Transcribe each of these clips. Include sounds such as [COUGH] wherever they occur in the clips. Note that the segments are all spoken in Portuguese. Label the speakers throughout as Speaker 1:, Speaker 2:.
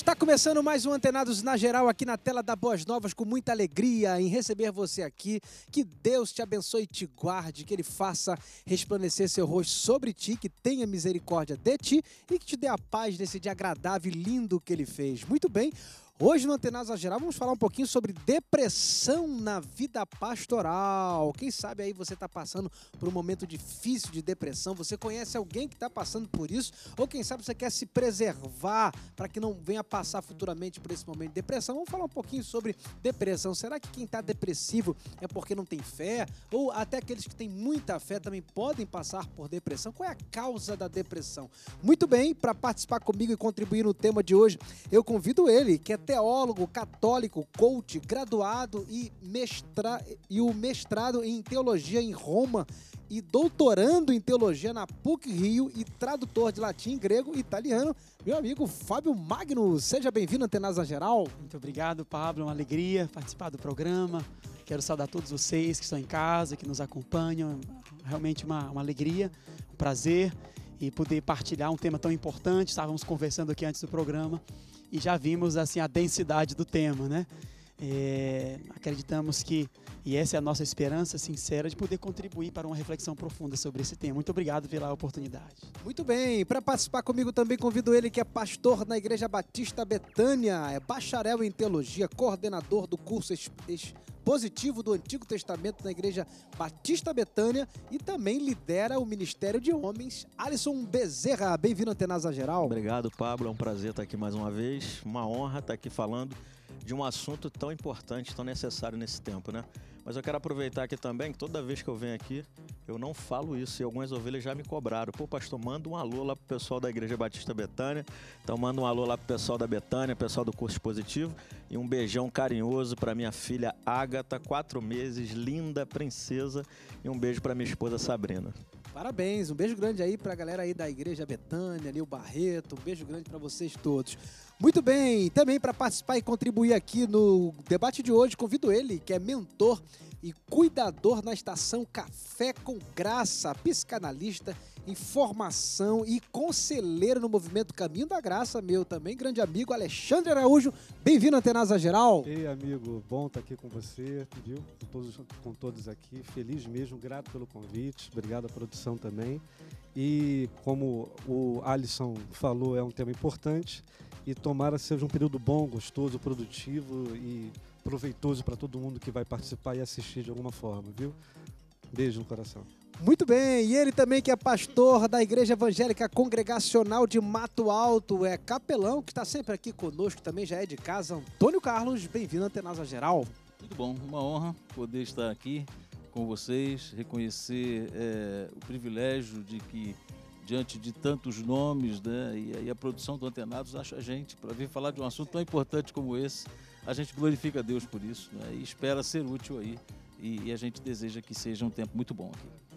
Speaker 1: Está começando mais um Antenados na Geral aqui na tela da Boas Novas, com muita alegria em receber você aqui. Que Deus te abençoe e te guarde, que Ele faça resplandecer seu rosto sobre ti, que tenha misericórdia de ti e que te dê a paz nesse dia agradável e lindo que Ele fez. Muito bem, Hoje no Antenasa Geral vamos falar um pouquinho sobre depressão na vida pastoral. Quem sabe aí você está passando por um momento difícil de depressão, você conhece alguém que está passando por isso, ou quem sabe você quer se preservar para que não venha passar futuramente por esse momento de depressão. Vamos falar um pouquinho sobre depressão. Será que quem está depressivo é porque não tem fé? Ou até aqueles que têm muita fé também podem passar por depressão? Qual é a causa da depressão? Muito bem, para participar comigo e contribuir no tema de hoje, eu convido ele, que é teólogo católico, coach, graduado e, mestra... e o mestrado em teologia em Roma e doutorando em teologia na PUC Rio e tradutor de latim, grego e italiano,
Speaker 2: meu amigo Fábio Magno. Seja bem-vindo à Geral. Muito obrigado, Pablo. Uma alegria participar do programa. Quero saudar todos vocês que estão em casa, que nos acompanham. Realmente uma, uma alegria, um prazer e poder partilhar um tema tão importante. Estávamos conversando aqui antes do programa e já vimos assim a densidade do tema, né? É, acreditamos que, e essa é a nossa esperança sincera, de poder contribuir para uma reflexão profunda sobre esse tema. Muito obrigado pela oportunidade. Muito bem, para participar comigo também
Speaker 1: convido ele, que é pastor na Igreja Batista Betânia, é bacharel em teologia, coordenador do curso Positivo do Antigo Testamento na Igreja Batista Betânia e também lidera o Ministério de Homens. Alisson Bezerra, bem-vindo à Tenasa Geral.
Speaker 3: Obrigado, Pablo. É um prazer estar aqui mais uma vez. Uma honra estar aqui falando de um assunto tão importante, tão necessário nesse tempo, né? Mas eu quero aproveitar aqui também que toda vez que eu venho aqui, eu não falo isso e algumas ovelhas já me cobraram. Pô, pastor, manda um alô lá pro pessoal da Igreja Batista Betânia. Então manda um alô lá pro pessoal da Betânia, pessoal do curso positivo e um beijão carinhoso para minha filha Ágata, quatro meses, linda princesa, e um beijo para minha
Speaker 1: esposa Sabrina. Parabéns, um beijo grande aí para a galera aí da Igreja Betânia, ali o Barreto, um beijo grande para vocês todos. Muito bem, também para participar e contribuir aqui no debate de hoje, convido ele, que é mentor e cuidador na estação Café com Graça, psicanalista informação e conselheiro no movimento Caminho da Graça, meu também grande amigo Alexandre Araújo. Bem-vindo à Antenasa Geral.
Speaker 4: Ei, amigo, bom estar tá aqui com você, viu? Com todos, com todos aqui. Feliz mesmo, grato pelo convite. Obrigado à produção também. E como o Alisson falou, é um tema importante e tomara seja um período bom, gostoso, produtivo e proveitoso para todo mundo que vai participar e assistir de alguma forma, viu? Beijo no coração.
Speaker 1: Muito bem, e ele também que é pastor da Igreja Evangélica Congregacional de Mato Alto, é capelão que está sempre aqui conosco, também já é de casa, Antônio Carlos, bem-vindo à Antenasa
Speaker 5: Geral. Tudo bom, uma honra poder estar aqui com vocês, reconhecer é, o privilégio de que diante de tantos nomes, né? E a produção do Antenados acha a gente para vir falar de um assunto tão importante como esse. A gente glorifica a Deus por isso, né? E espera ser útil aí. E, e a gente deseja que seja um tempo muito bom aqui.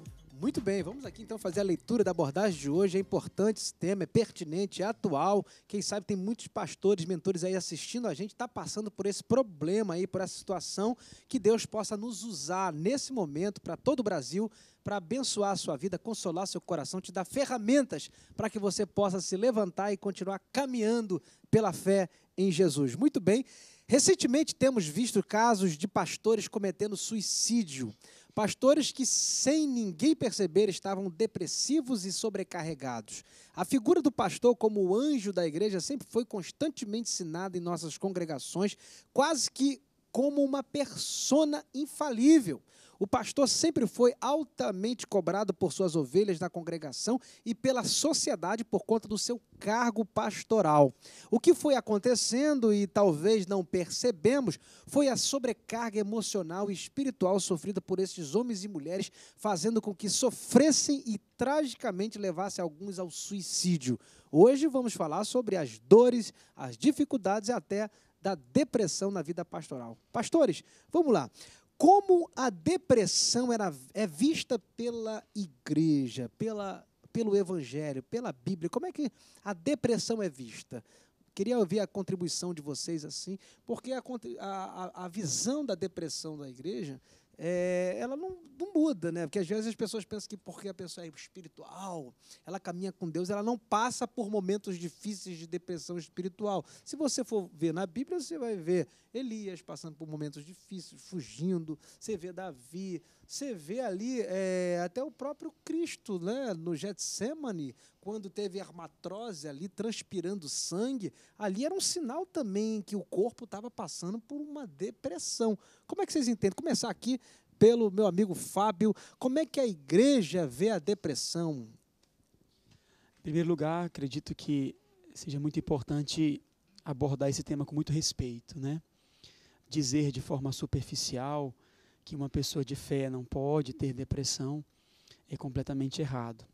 Speaker 1: Muito bem, vamos aqui então fazer a leitura da abordagem de hoje. É importante esse tema, é pertinente, é atual. Quem sabe tem muitos pastores, mentores aí assistindo a gente, está passando por esse problema aí, por essa situação. Que Deus possa nos usar nesse momento para todo o Brasil, para abençoar a sua vida, consolar seu coração, te dar ferramentas para que você possa se levantar e continuar caminhando pela fé em Jesus. Muito bem. Recentemente temos visto casos de pastores cometendo suicídio. Pastores que, sem ninguém perceber, estavam depressivos e sobrecarregados. A figura do pastor como o anjo da igreja sempre foi constantemente ensinada em nossas congregações, quase que como uma persona infalível. O pastor sempre foi altamente cobrado por suas ovelhas na congregação e pela sociedade por conta do seu cargo pastoral. O que foi acontecendo e talvez não percebemos foi a sobrecarga emocional e espiritual sofrida por esses homens e mulheres, fazendo com que sofressem e tragicamente levasse alguns ao suicídio. Hoje vamos falar sobre as dores, as dificuldades e até da depressão na vida pastoral. Pastores, vamos lá como a depressão era, é vista pela igreja, pela, pelo evangelho, pela Bíblia? Como é que a depressão é vista? Queria ouvir a contribuição de vocês assim, porque a, a, a visão da depressão da igreja é, ela não, não, muda, né? Porque às vezes as pessoas pensam que porque a pessoa é espiritual, ela caminha com Deus, ela não passa por momentos difíceis de depressão espiritual. Se você for ver na Bíblia, você vai ver Elias passando por momentos difíceis, fugindo, você vê Davi, você vê ali é, até o próprio Cristo, né, no Getsemane, quando teve armatrose ali, transpirando sangue, ali era um sinal também que o corpo estava passando por uma depressão. Como é que vocês entendem? Começar aqui pelo meu amigo Fábio, como é que a
Speaker 2: igreja vê a depressão? Em primeiro lugar, acredito que seja muito importante abordar esse tema com muito respeito, né? Dizer de forma superficial, que uma pessoa de fé não pode ter depressão é completamente errado.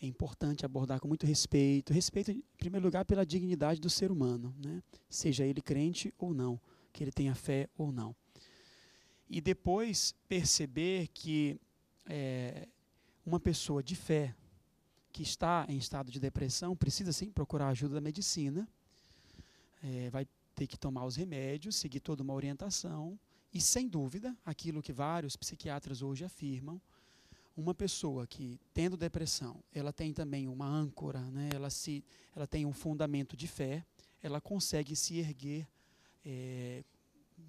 Speaker 2: É importante abordar com muito respeito, respeito em primeiro lugar pela dignidade do ser humano, né? seja ele crente ou não, que ele tenha fé ou não. E depois perceber que é, uma pessoa de fé que está em estado de depressão precisa sim procurar ajuda da medicina, é, vai ter que tomar os remédios, seguir toda uma orientação, e sem dúvida, aquilo que vários psiquiatras hoje afirmam, uma pessoa que tendo depressão, ela tem também uma âncora, né? ela, se, ela tem um fundamento de fé, ela consegue se erguer, é,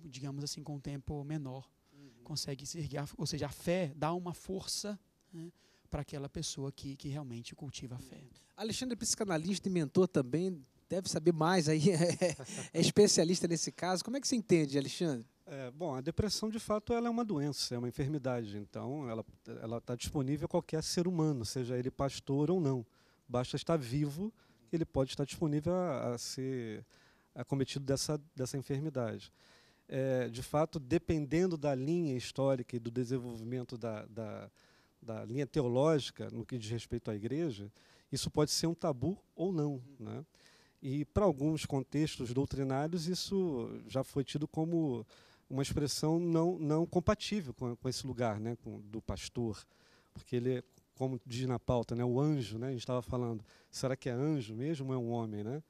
Speaker 2: digamos assim, com um tempo menor. Uhum. Consegue se erguer, ou seja, a fé dá uma força né, para aquela pessoa que, que realmente cultiva a fé.
Speaker 1: Alexandre, psicanalista e mentor também, deve saber mais aí, [LAUGHS] é, é especialista nesse caso. Como é que você entende, Alexandre?
Speaker 4: É, bom, a depressão de fato ela é uma doença, é uma enfermidade. Então, ela está disponível a qualquer ser humano, seja ele pastor ou não. Basta estar vivo, ele pode estar disponível a, a ser acometido dessa, dessa enfermidade. É, de fato, dependendo da linha histórica e do desenvolvimento da, da, da, linha teológica no que diz respeito à igreja, isso pode ser um tabu ou não. Né? E para alguns contextos doutrinários, isso já foi tido como uma expressão não, não compatível com, com esse lugar né, com, do pastor, porque ele, é, como diz na pauta, né, o anjo, né, a gente estava falando, será que é anjo mesmo ou é um homem? Né?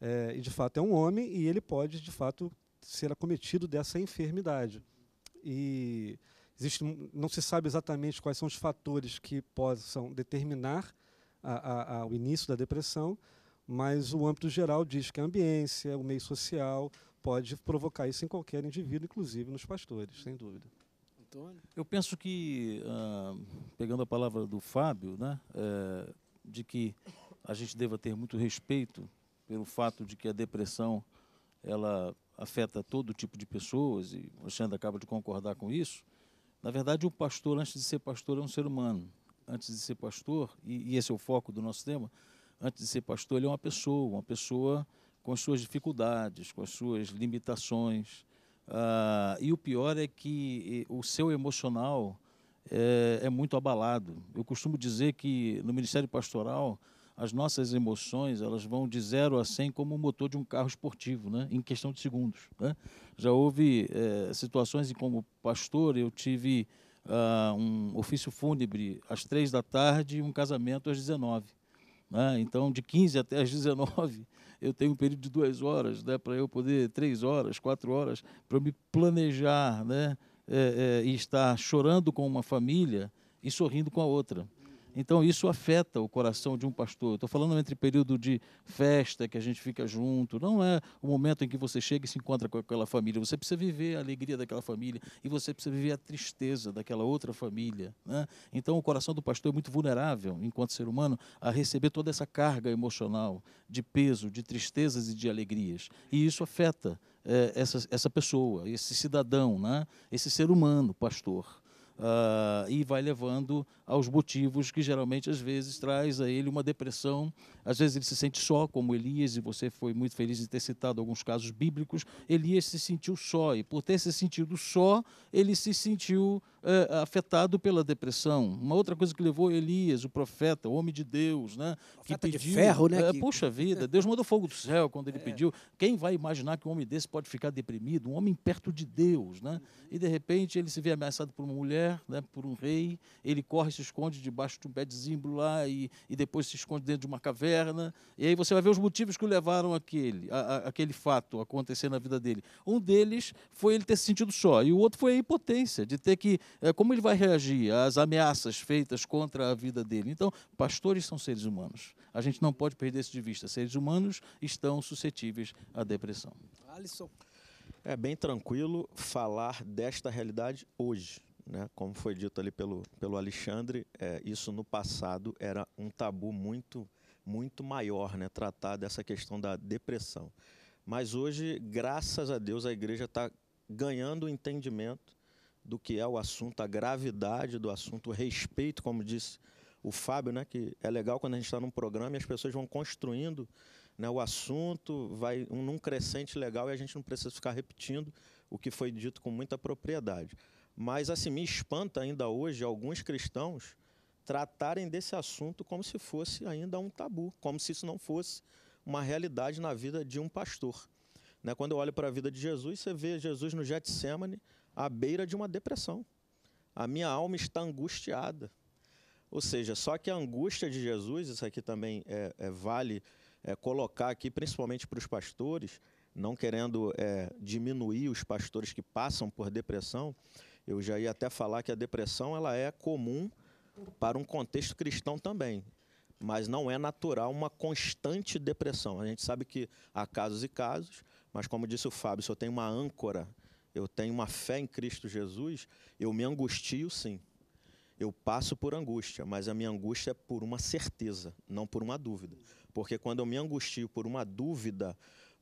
Speaker 4: É, e de fato é um homem e ele pode de fato ser acometido dessa enfermidade. E existe, não se sabe exatamente quais são os fatores que possam determinar a, a, a, o início da depressão, mas o âmbito geral diz que é a ambiência, o meio social, pode provocar isso em qualquer indivíduo, inclusive nos pastores, sem dúvida.
Speaker 5: Antônio? Eu penso que, ah, pegando a palavra do Fábio, né, é, de que a gente deva ter muito respeito pelo fato de que a depressão ela afeta todo tipo de pessoas, e o Alexandre acaba de concordar com isso. Na verdade, o pastor, antes de ser pastor, é um ser humano. Antes de ser pastor, e, e esse é o foco do nosso tema, antes de ser pastor, ele é uma pessoa, uma pessoa com as suas dificuldades, com as suas limitações. Ah, e o pior é que o seu emocional é, é, muito abalado. Eu costumo dizer que no Ministério Pastoral as nossas emoções elas vão de zero a 100 como o motor de um carro esportivo, né? em questão de segundos. Né? Já houve é, situações em como pastor eu tive ah, um ofício fúnebre às 3 da tarde e um casamento às 19. Né? Então, de 15 até às 19 eu tenho um período de duas horas, né, para eu poder, três horas, quatro horas, para me planejar né, é, é, e estar chorando com uma família e sorrindo com a outra. Então isso afeta o coração de um pastor. Estou falando entre período de festa, que a gente fica junto, não é o momento em que você chega e se encontra com aquela família. Você precisa viver a alegria daquela família e você precisa viver a tristeza daquela outra família. Né? Então o coração do pastor é muito vulnerável, enquanto ser humano, a receber toda essa carga emocional de peso, de tristezas e de alegrias. E isso afeta é, essa, essa pessoa, esse cidadão, né? esse ser humano, pastor uh, e vai levando aos motivos que geralmente às vezes traz a ele uma depressão. Às vezes ele se sente só, como Elias, e você foi muito feliz em ter citado alguns casos bíblicos. Elias se sentiu só, e por ter se sentido só, ele se sentiu é, afetado pela depressão. Uma outra coisa que levou Elias, o profeta, o homem de Deus, né? Profeta que pediu, de ferro, né? É, que... Puxa vida, [LAUGHS] Deus mandou fogo do céu quando ele é. pediu. Quem vai imaginar que um homem desse pode ficar deprimido? Um homem perto de Deus, né? E de repente ele se vê ameaçado por uma mulher, né? Por um rei. Ele corre, se esconde debaixo de um pé de zimbro lá e, e depois se esconde dentro de uma caverna. E aí você vai ver os motivos que o levaram aquele, a, a, aquele fato acontecer na vida dele. Um deles foi ele ter se sentido só e o outro foi a impotência de ter que é, como ele vai reagir às ameaças feitas contra a vida dele? Então, pastores são seres humanos. A gente não pode perder isso de vista. Seres humanos estão suscetíveis à depressão. Alisson. É bem tranquilo
Speaker 3: falar desta realidade hoje. Né? Como foi dito ali pelo, pelo Alexandre, é, isso no passado era um tabu muito, muito maior, né? tratar dessa questão da depressão. Mas hoje, graças a Deus, a igreja está ganhando o entendimento do que é o assunto, a gravidade do assunto, o respeito, como disse o Fábio, né, que é legal quando a gente está num programa e as pessoas vão construindo né, o assunto, vai num crescente legal e a gente não precisa ficar repetindo o que foi dito com muita propriedade. Mas, assim, me espanta ainda hoje alguns cristãos tratarem desse assunto como se fosse ainda um tabu, como se isso não fosse uma realidade na vida de um pastor. Né, quando eu olho para a vida de Jesus, você vê Jesus no Getsemane, à beira de uma depressão. A minha alma está angustiada. Ou seja, só que a angústia de Jesus, isso aqui também é, é vale é, colocar aqui, principalmente para os pastores, não querendo é, diminuir os pastores que passam por depressão, eu já ia até falar que a depressão ela é comum para um contexto cristão também, mas não é natural uma constante depressão. A gente sabe que há casos e casos, mas como disse o Fábio, só tem uma âncora eu tenho uma fé em Cristo Jesus, eu me angustio sim. Eu passo por angústia, mas a minha angústia é por uma certeza, não por uma dúvida. Porque quando eu me angustio por uma dúvida,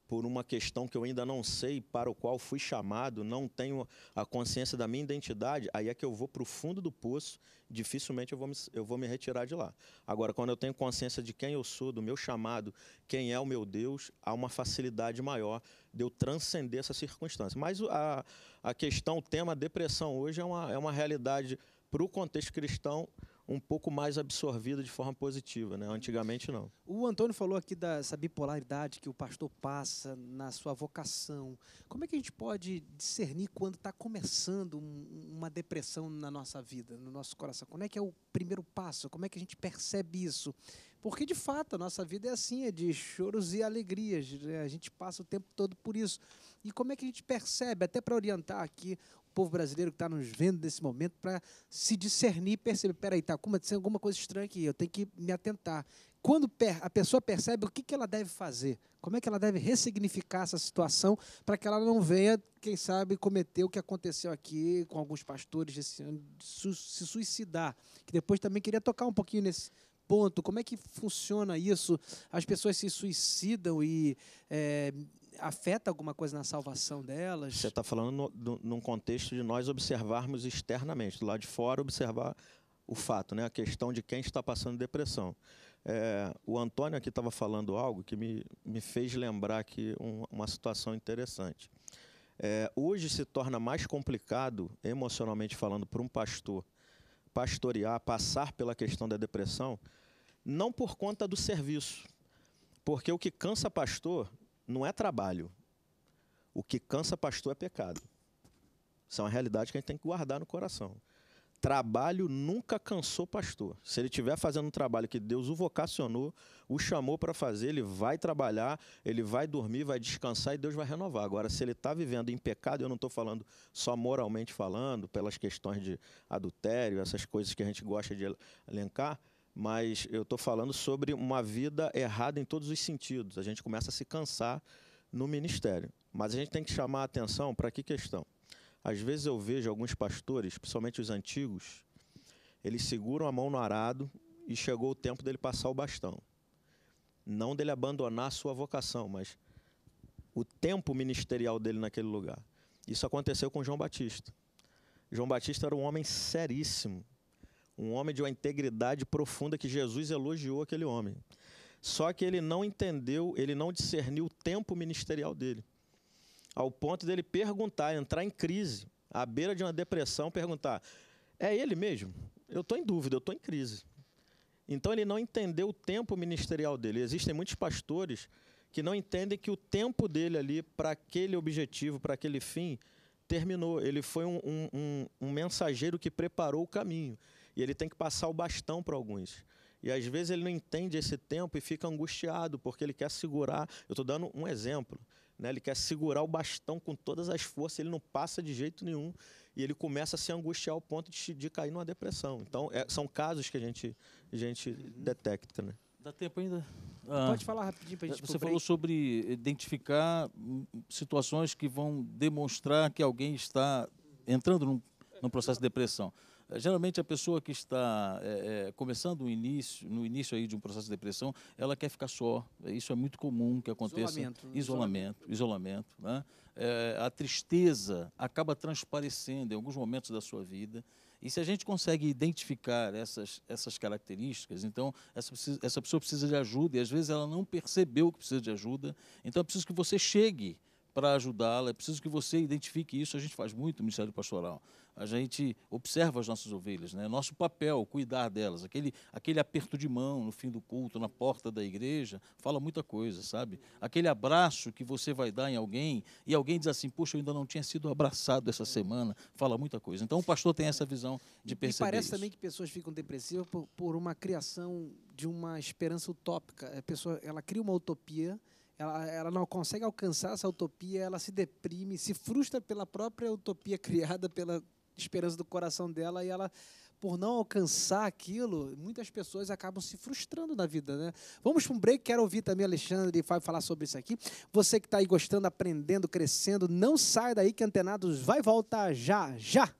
Speaker 3: por uma questão que eu ainda não sei, para o qual fui chamado, não tenho a consciência da minha identidade, aí é que eu vou para o fundo do poço, dificilmente eu vou, me, eu vou me retirar de lá. Agora, quando eu tenho consciência de quem eu sou, do meu chamado, quem é o meu Deus, há uma facilidade maior de eu transcender essa circunstância. Mas a, a questão, o tema depressão hoje é uma, é uma realidade, para o contexto cristão, um pouco mais absorvida de forma positiva, né? Antigamente não.
Speaker 1: O Antônio falou aqui dessa bipolaridade que o pastor passa na sua vocação. Como é que a gente pode discernir quando está começando uma depressão na nossa vida, no nosso coração? Como é que é o primeiro passo? Como é que a gente percebe isso? Porque de fato a nossa vida é assim, é de choros e alegrias. Né? A gente passa o tempo todo por isso. E como é que a gente percebe, até para orientar aqui povo brasileiro que está nos vendo nesse momento para se discernir e perceber: peraí, está acontecendo alguma coisa estranha aqui, eu tenho que me atentar. Quando a pessoa percebe o que, ela deve fazer, como é que ela deve ressignificar essa situação para que ela não venha, quem sabe, cometer o que aconteceu aqui com alguns pastores esse ano, se suicidar. Que depois também queria tocar um pouquinho nesse, ponto? Como é que funciona isso? As pessoas se suicidam e é, afeta alguma coisa na salvação delas?
Speaker 3: Você está falando no, no, num contexto de nós observarmos externamente, do lado de fora observar o fato, né? a questão de quem está passando depressão. É, o Antônio aqui estava falando algo que me, me fez lembrar aqui um, uma situação interessante. É, hoje se torna mais complicado, emocionalmente falando, para um pastor pastorear, passar pela questão da depressão, não por conta do serviço. Porque o que cansa pastor não é trabalho. O que cansa pastor é pecado. Isso é uma realidade que a gente tem que guardar no coração. Trabalho nunca cansou pastor. Se ele estiver fazendo um trabalho que Deus o vocacionou, o chamou para fazer, ele vai trabalhar, ele vai dormir, vai descansar e Deus vai renovar. Agora, se ele está vivendo em pecado, eu não estou falando só moralmente falando, pelas questões de adultério, essas coisas que a gente gosta de elencar, mas eu estou falando sobre uma vida errada em todos os sentidos. A gente começa a se cansar no ministério. Mas a gente tem que chamar a atenção para que questão? Às vezes eu vejo alguns pastores, principalmente os antigos, eles seguram a mão no arado e chegou o tempo dele passar o bastão. Não dele abandonar a sua vocação, mas o tempo ministerial dele naquele lugar. Isso aconteceu com João Batista. João Batista era um homem seríssimo, um homem de uma integridade profunda que Jesus elogiou aquele homem. Só que ele não entendeu, ele não discerniu o tempo ministerial dele. Ao ponto dele perguntar, entrar em crise, à beira de uma depressão, perguntar: é ele mesmo? Eu estou em dúvida, eu estou em crise. Então ele não entendeu o tempo ministerial dele. Existem muitos pastores que não entendem que o tempo dele ali, para aquele objetivo, para aquele fim, terminou. Ele foi um, um, um, um mensageiro que preparou o caminho. E ele tem que passar o bastão para alguns. E às vezes ele não entende esse tempo e fica angustiado, porque ele quer segurar. Eu estou dando um exemplo. Né? Ele quer segurar o bastão com todas as forças, ele não passa de jeito nenhum. E ele começa a se angustiar ao ponto de, de cair numa depressão. Então, é, são casos que a gente,
Speaker 5: a gente uhum. detecta. Né? Dá tempo ainda? Ah, Pode falar rapidinho para a gente. Você falou sobre identificar situações que vão demonstrar que alguém está entrando num, num processo de depressão. É, geralmente a pessoa que está é, é, começando o início, no início aí de um processo de depressão, ela quer ficar só. É, isso é muito comum que aconteça. Né? Isolamento. Isolamento, isolamento. Né? É, a tristeza acaba transparecendo em alguns momentos da sua vida. E se a gente consegue identificar essas, essas características, então essa, essa pessoa precisa de ajuda e às vezes ela não percebeu que precisa de ajuda. Então é preciso que você chegue para ajudá-la. É preciso que você identifique isso. A gente faz muito no Ministério Pastoral. A gente observa as nossas ovelhas, né? Nosso papel, cuidar delas. Aquele, aquele aperto de mão no fim do culto, na porta da igreja, fala muita coisa, sabe? Aquele abraço que você vai dar em alguém e alguém diz assim: Puxa, eu ainda não tinha sido abraçado essa semana, fala muita coisa. Então o pastor tem essa visão de perceber. E parece isso. também
Speaker 1: que pessoas ficam depressivas por, por uma criação de uma esperança utópica. A pessoa, ela cria uma utopia ela, ela não consegue alcançar essa utopia, ela se deprime, se frustra pela própria utopia [LAUGHS] criada pela esperança do coração dela e ela por não alcançar aquilo, muitas pessoas acabam se frustrando na vida, né? Vamos para um break, quero ouvir também Alexandre e Fábio falar sobre isso aqui. Você que está aí gostando, aprendendo, crescendo, não sai daí que Antenados vai voltar já, já!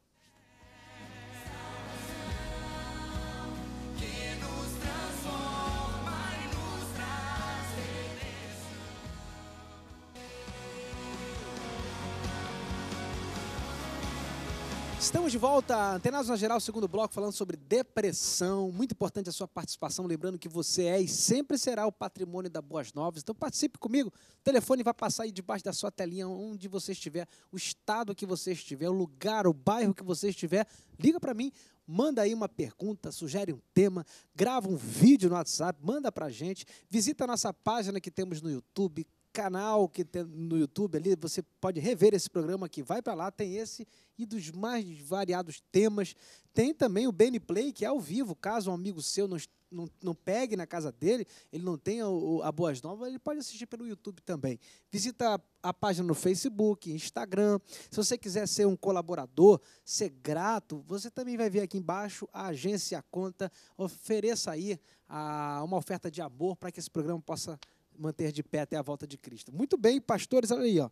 Speaker 1: Estamos de volta, Antenados na Geral, segundo bloco, falando sobre depressão. Muito importante a sua participação, lembrando que você é e sempre será o patrimônio da Boas Novas. Então participe comigo, o telefone vai passar aí debaixo da sua telinha, onde você estiver, o estado que você estiver, o lugar, o bairro que você estiver. Liga para mim, manda aí uma pergunta, sugere um tema, grava um vídeo no WhatsApp, manda para gente, visita a nossa página que temos no YouTube, canal que tem no YouTube ali, você pode rever esse programa aqui, vai para lá, tem esse e dos mais variados temas. Tem também o Benny Play, que é ao vivo, caso um amigo seu não, não, não pegue na casa dele, ele não tenha o, a Boas Novas, ele pode assistir pelo YouTube também. Visita a, a página no Facebook, Instagram. Se você quiser ser um colaborador, ser grato, você também vai ver aqui embaixo a agência Conta. Ofereça aí a, uma oferta de amor para que esse programa possa manter de pé até a volta de Cristo. Muito bem, pastores, olha aí, ó.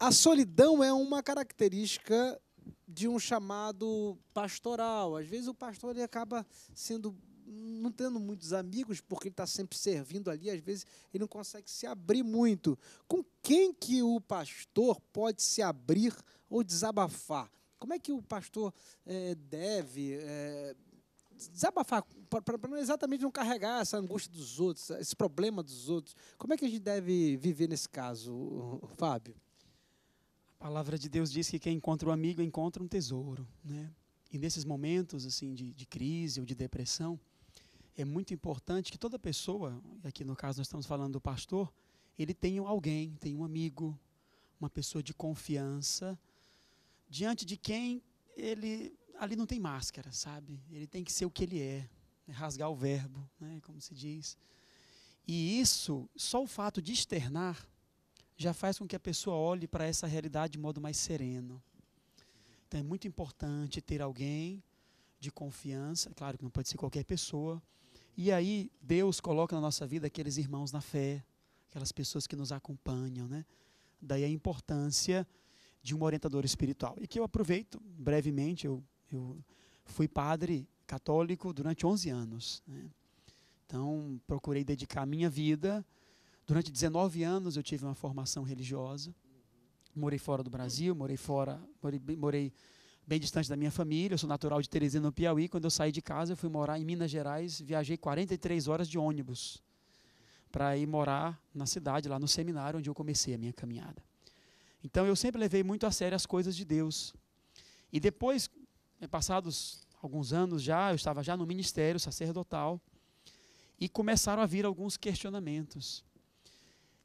Speaker 1: A solidão é uma característica de um chamado pastoral. Às vezes o pastor ele acaba sendo não tendo muitos amigos porque ele está sempre servindo ali. Às vezes ele não consegue se abrir muito. Com quem que o pastor pode se abrir ou desabafar? Como é que o pastor é, deve é, desabafar para não exatamente não carregar essa angústia dos outros, esse problema dos outros? Como é que a gente deve
Speaker 2: viver nesse caso, Fábio? A palavra de Deus diz que quem encontra um amigo encontra um tesouro, né? E nesses momentos assim de, de crise ou de depressão, é muito importante que toda pessoa, aqui no caso nós estamos falando do pastor, ele tenha alguém, tenha um amigo, uma pessoa de confiança, diante de quem ele ali não tem máscara, sabe? Ele tem que ser o que ele é, né? rasgar o verbo, né, como se diz. E isso, só o fato de externar, já faz com que a pessoa olhe para essa realidade de modo mais sereno. Então é muito importante ter alguém de confiança, claro que não pode ser qualquer pessoa. E aí Deus coloca na nossa vida aqueles irmãos na fé, aquelas pessoas que nos acompanham, né? Daí a importância de um orientador espiritual. E que eu aproveito brevemente, eu, eu fui padre católico durante 11 anos. Né? Então, procurei dedicar a minha vida Durante 19 anos eu tive uma formação religiosa. Morei fora do Brasil, morei fora, morei, morei bem distante da minha família. Eu sou natural de Teresina, no Piauí. Quando eu saí de casa, eu fui morar em Minas Gerais. Viajei 43 horas de ônibus para ir morar na cidade, lá no seminário onde eu comecei a minha caminhada. Então eu sempre levei muito a sério as coisas de Deus. E depois, eh, passados alguns anos já, eu estava já no ministério sacerdotal e começaram a vir alguns questionamentos.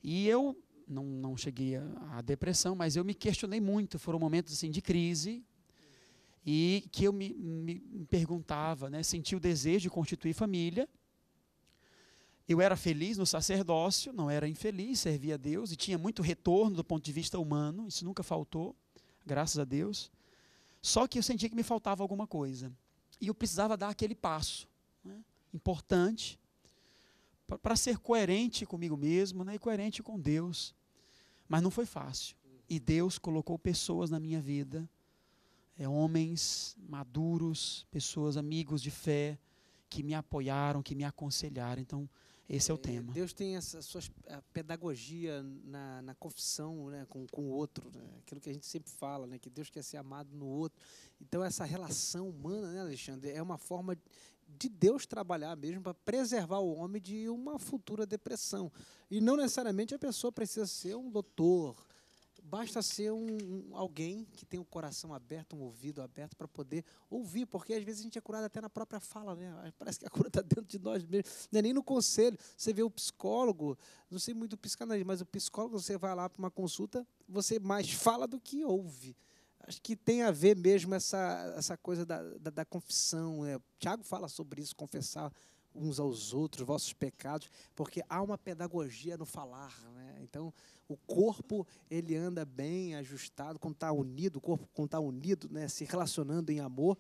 Speaker 2: E eu não, não cheguei à depressão, mas eu me questionei muito. Foram momentos assim de crise e que eu me, me, perguntava, né, senti o desejo de constituir família. Eu era feliz no sacerdócio, não era infeliz, servia a Deus e tinha muito retorno do ponto de vista humano, isso nunca faltou, graças a Deus. Só que eu sentia que me faltava alguma coisa e eu precisava dar aquele passo né, importante para ser coerente comigo mesmo né, e coerente com Deus. Mas não foi fácil. E Deus colocou pessoas na minha vida, é, homens maduros, pessoas, amigos de fé, que me apoiaram, que me aconselharam. Então, esse é o é, tema. Deus
Speaker 1: tem essa sua pedagogia na, na confissão né, com, com o outro, né, aquilo que a gente sempre fala, né, que Deus quer ser amado no outro. Então, essa relação humana, né, Alexandre, é uma forma de Deus trabalhar mesmo para preservar o homem de uma futura depressão. E não necessariamente a pessoa precisa ser um doutor, basta ser um, um alguém que tem o um coração aberto, um ouvido aberto para poder ouvir, porque às vezes a gente é curado até na própria fala, né? Parece que a cura está dentro de nós mesmos, não é nem no conselho. Você vê o psicólogo, não sei muito psicanalista, mas o psicólogo você vai lá para uma consulta, você mais fala do que ouve acho que tem a ver mesmo essa, essa coisa da, da, da confissão. Né? Tiago fala sobre isso, confessar uns aos outros vossos pecados, porque há uma pedagogia no falar. Né? Então, o corpo ele anda bem ajustado, quando está unido, o corpo quando está unido, né? se relacionando em amor,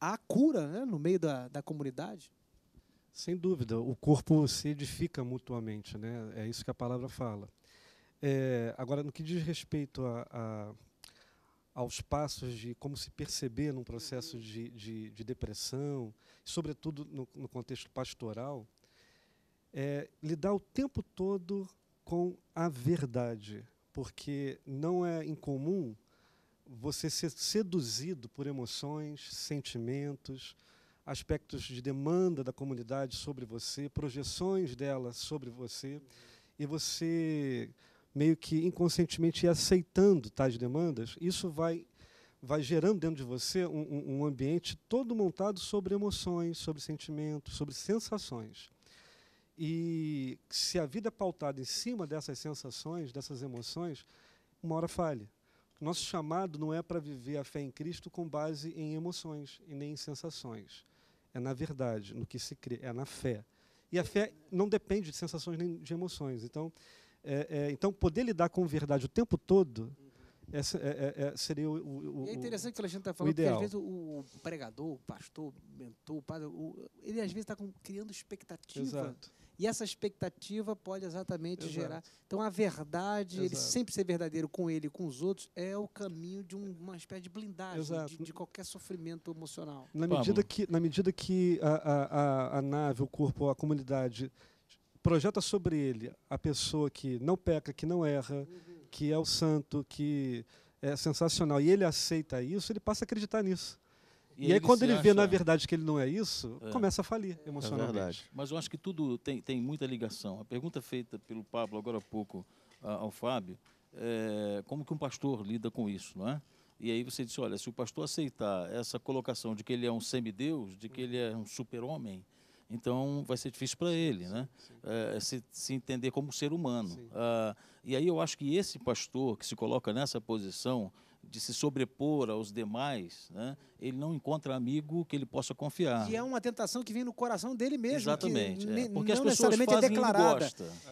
Speaker 1: há cura né? no meio da, da comunidade.
Speaker 4: Sem dúvida, o corpo se edifica mutuamente, né? é isso que a palavra fala. É, agora, no que diz respeito a aos passos de como se perceber num processo uhum. de, de, de depressão, sobretudo no, no contexto pastoral, é lidar o tempo todo com a verdade, porque não é incomum você ser seduzido por emoções, sentimentos, aspectos de demanda da comunidade sobre você, projeções dela sobre você, uhum. e você meio que inconscientemente ir aceitando tais demandas, isso vai, vai gerando dentro de você um, um ambiente todo montado sobre emoções, sobre sentimentos, sobre sensações. E se a vida é pautada em cima dessas sensações, dessas emoções, uma hora falha. Nosso chamado não é para viver a fé em Cristo com base em emoções e nem em sensações. É na verdade, no que se crê, é na fé. E a fé não depende de sensações nem de emoções. Então, é, é, então, poder lidar com verdade o tempo todo é, é, é, seria o, ideal o, É interessante que o Alexandre está falando, porque às vezes
Speaker 1: o pregador, o pastor, o mentor, o padre, ele às vezes está criando expectativa. Exato. E essa expectativa pode exatamente Exato. gerar. Então, a verdade, Exato. ele sempre ser verdadeiro com ele e com os outros, é o caminho de um, uma espécie de blindagem de, de, qualquer sofrimento emocional. Na
Speaker 4: medida Vamos. que, na medida que a, a, a, a nave, o corpo, a comunidade projeta sobre ele a pessoa que não peca, que não erra, uhum. que é o santo, que é sensacional, e ele aceita isso, ele passa a acreditar nisso. E, e aí, quando ele acha... vê, na verdade, que ele não é isso, é. começa a falir é emocionalmente.
Speaker 5: É Mas eu acho que tudo tem, tem muita ligação. A pergunta feita pelo Pablo agora há pouco ao Fábio, é, como que um pastor lida com isso, não é? E aí você disse, olha, se o pastor aceitar essa colocação de que ele é um semideus, de que ele é um super-homem, então vai ser difícil para ele, né? É, é, se, se, entender como ser humano. Ah, e aí eu acho que esse pastor que se coloca nessa posição de se sobrepor aos demais, né, ele não encontra amigo que ele possa confiar.
Speaker 1: E é uma tentação que vem no coração dele mesmo. Exatamente. É, porque as pessoas é fazem é declarada.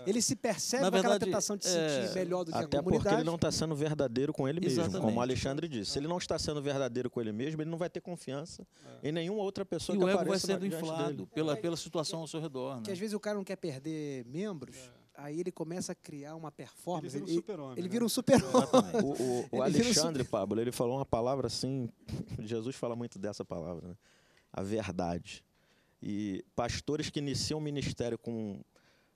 Speaker 1: Ele, se percebe Na verdade, aquela tentação de se é, sentir melhor do que até a comunidade. porque ele
Speaker 3: não está sendo verdadeiro com ele mesmo, Exatamente. como o Alexandre disse. Se ele não está sendo verdadeiro com ele mesmo, ele não vai ter confiança é. em nenhuma outra pessoa e que apareça E o ego vai sendo inflado pela, é. pela situação
Speaker 5: ao seu redor. Né?
Speaker 1: Que às vezes o cara não quer perder membros aí ele começa a criar uma performance. Ele vira um super-homem. Ele, vira
Speaker 5: um super-homem. Né? Um super o, o, o Alexandre
Speaker 3: um super... Pablo, ele falou uma palavra assim. [LAUGHS] Jesus fala muito dessa palavra, né? A verdade. E pastores que iniciam o ministério com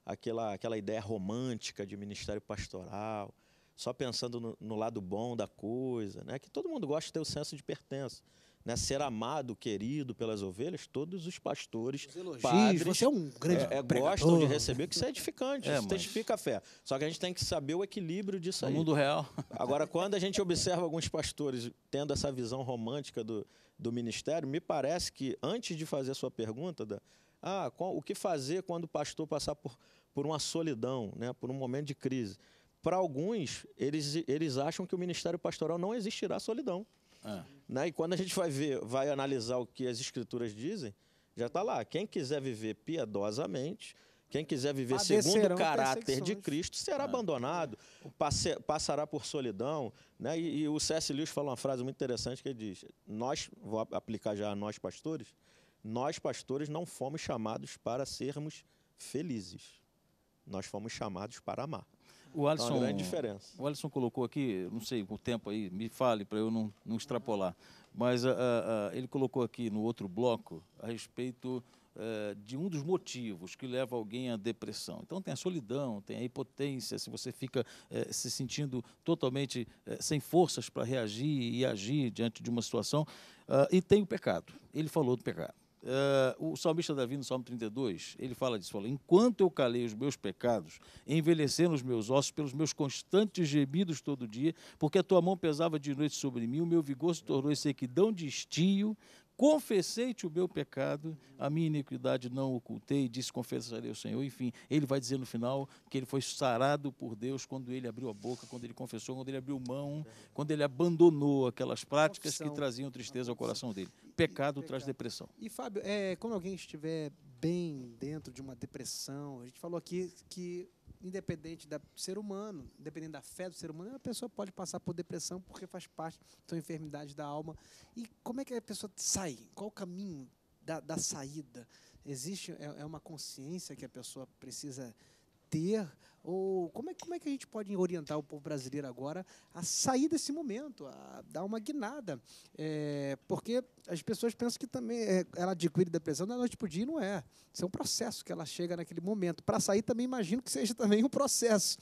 Speaker 3: aquela, aquela ideia romântica de ministério pastoral, só pensando no, no lado bom da coisa, né? Que todo mundo gosta de ter o senso de pertença né, ser amado, querido pelas ovelhas, todos os pastores, os padres, você é um grande é, é gostam de receber, que isso é edificante, é, isso mas... testifica a fé. Só que a gente tem que saber o equilíbrio disso no aí. No mundo real. [LAUGHS] Agora, quando a gente observa alguns pastores tendo essa visão romântica do, do ministério, me parece que, antes de fazer a sua pergunta, da, ah, qual, o que fazer quando o pastor passar por, por uma solidão, né, por um momento de crise? Para alguns, eles, eles acham que o ministério pastoral não existirá solidão. É. Né? E quando a gente vai ver, vai analisar o que as escrituras dizem, já está lá. Quem quiser viver piedosamente, quem quiser viver segundo o caráter de Cristo, será é. abandonado, passe, passará por solidão. Né? E, e, o C.S. Lewis fala uma frase muito interessante que ele diz: Nós, vou aplicar já a nós pastores, nós pastores não fomos chamados para sermos felizes.
Speaker 5: Nós fomos chamados para amar. O tá Alisson, então, grande diferença. O Alisson colocou aqui, não sei, o tempo aí, me fale para eu não, não extrapolar, mas uh, uh, ele colocou aqui no outro bloco a respeito uh, de um dos motivos que leva alguém à depressão. Então tem a solidão, tem a hipotência, se você fica eh, se sentindo totalmente eh, sem forças para reagir e agir diante de uma situação, e tem o pecado. Ele falou do pecado. Uh, o salmista Davi, no Salmo 32, ele fala disso: fala, Enquanto eu calei os meus pecados, envelhecendo os meus ossos pelos meus constantes gemidos todo dia, porque a tua mão pesava de noite sobre mim, o meu vigor se tornou em sequidão de estio, confessei-te o meu pecado, a minha iniquidade não ocultei, disse, confessarei ao Senhor. Enfim, ele vai dizer no final que ele foi sarado por Deus quando ele abriu a boca, quando ele confessou, quando ele abriu mão, quando ele abandonou aquelas práticas que traziam tristeza ao coração dele. Pecado, traz depressão.
Speaker 1: E, Fábio, é, quando alguém estiver bem dentro de uma depressão, a gente falou aqui que independente do ser humano, independente da fé do ser humano, a pessoa pode passar por depressão porque faz parte da enfermidade da alma. E como é que a pessoa sai? Qual o caminho da, da saída? Existe é, é uma consciência que a pessoa precisa ter ou como é, como é que a gente pode orientar o povo brasileiro agora a sair desse momento, a dar uma guinada? É, porque as pessoas pensam que também é, ela adquire depressão da é noite para o dia, não é. Isso é um processo que ela chega naquele momento. Para sair também imagino que seja [LAUGHS] também um processo.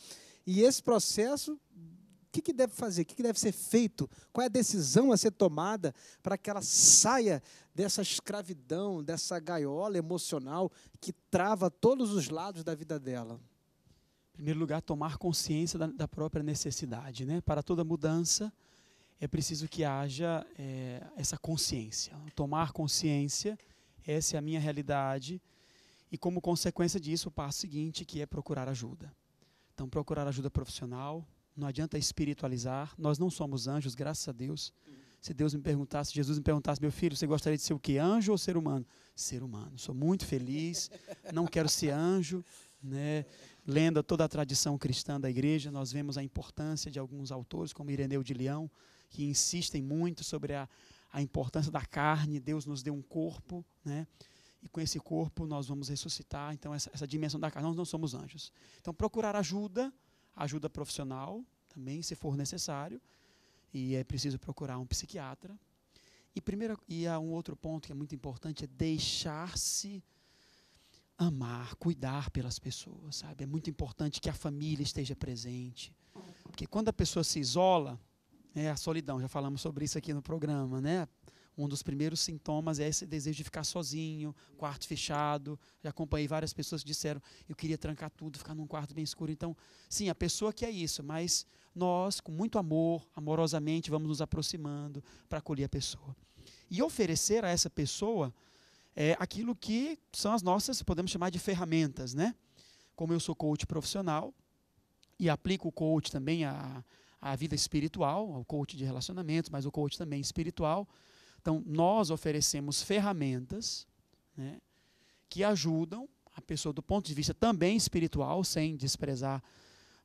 Speaker 1: E esse processo o que, que deve fazer, o que, que, deve ser feito, qual é a decisão a ser tomada para que ela saia dessa escravidão, dessa gaiola emocional que
Speaker 2: trava todos os lados da vida dela primeiro lugar, tomar consciência da, da, própria necessidade. Né? Para toda mudança, é preciso que haja é, essa consciência. Tomar consciência, essa é a minha realidade, e como consequência disso, o passo seguinte, que é procurar ajuda. Então, procurar ajuda profissional, não adianta espiritualizar, nós não somos anjos, graças a Deus. Se Deus me perguntasse, Jesus me perguntasse, meu filho, você gostaria de ser o que? Anjo ou ser humano? Ser humano. Sou muito feliz, não quero ser anjo, né? lendo toda a tradição cristã da igreja, nós vemos a importância de alguns autores, como Ireneu de Leão, que insistem muito sobre a, a importância da carne. Deus nos deu um corpo, né? e com esse corpo nós vamos ressuscitar. Então, essa, essa dimensão da carne, nós não somos anjos. Então, procurar ajuda, ajuda profissional também, se for necessário, e é preciso procurar um psiquiatra. E, primeiro, e há um outro ponto que é muito importante, é deixar-se amar, cuidar pelas pessoas, sabe? É muito importante que a família esteja presente. Porque quando a pessoa se isola, é a solidão, já falamos sobre isso aqui no programa, né? Um dos primeiros sintomas é esse desejo de ficar sozinho, quarto fechado. Já acompanhei várias pessoas que disseram: eu queria trancar tudo, ficar num quarto bem escuro. Então, sim, a pessoa quer isso, mas nós, com muito amor, amorosamente, vamos nos aproximando para acolher a pessoa. E oferecer a essa pessoa é, aquilo que são as nossas, podemos chamar de ferramentas, né? Como eu sou coach profissional e aplico o coach também à, à vida espiritual, ao coach de relacionamentos, mas o coach também espiritual. Então, nós oferecemos ferramentas né, que ajudam a pessoa do ponto de vista também espiritual, sem desprezar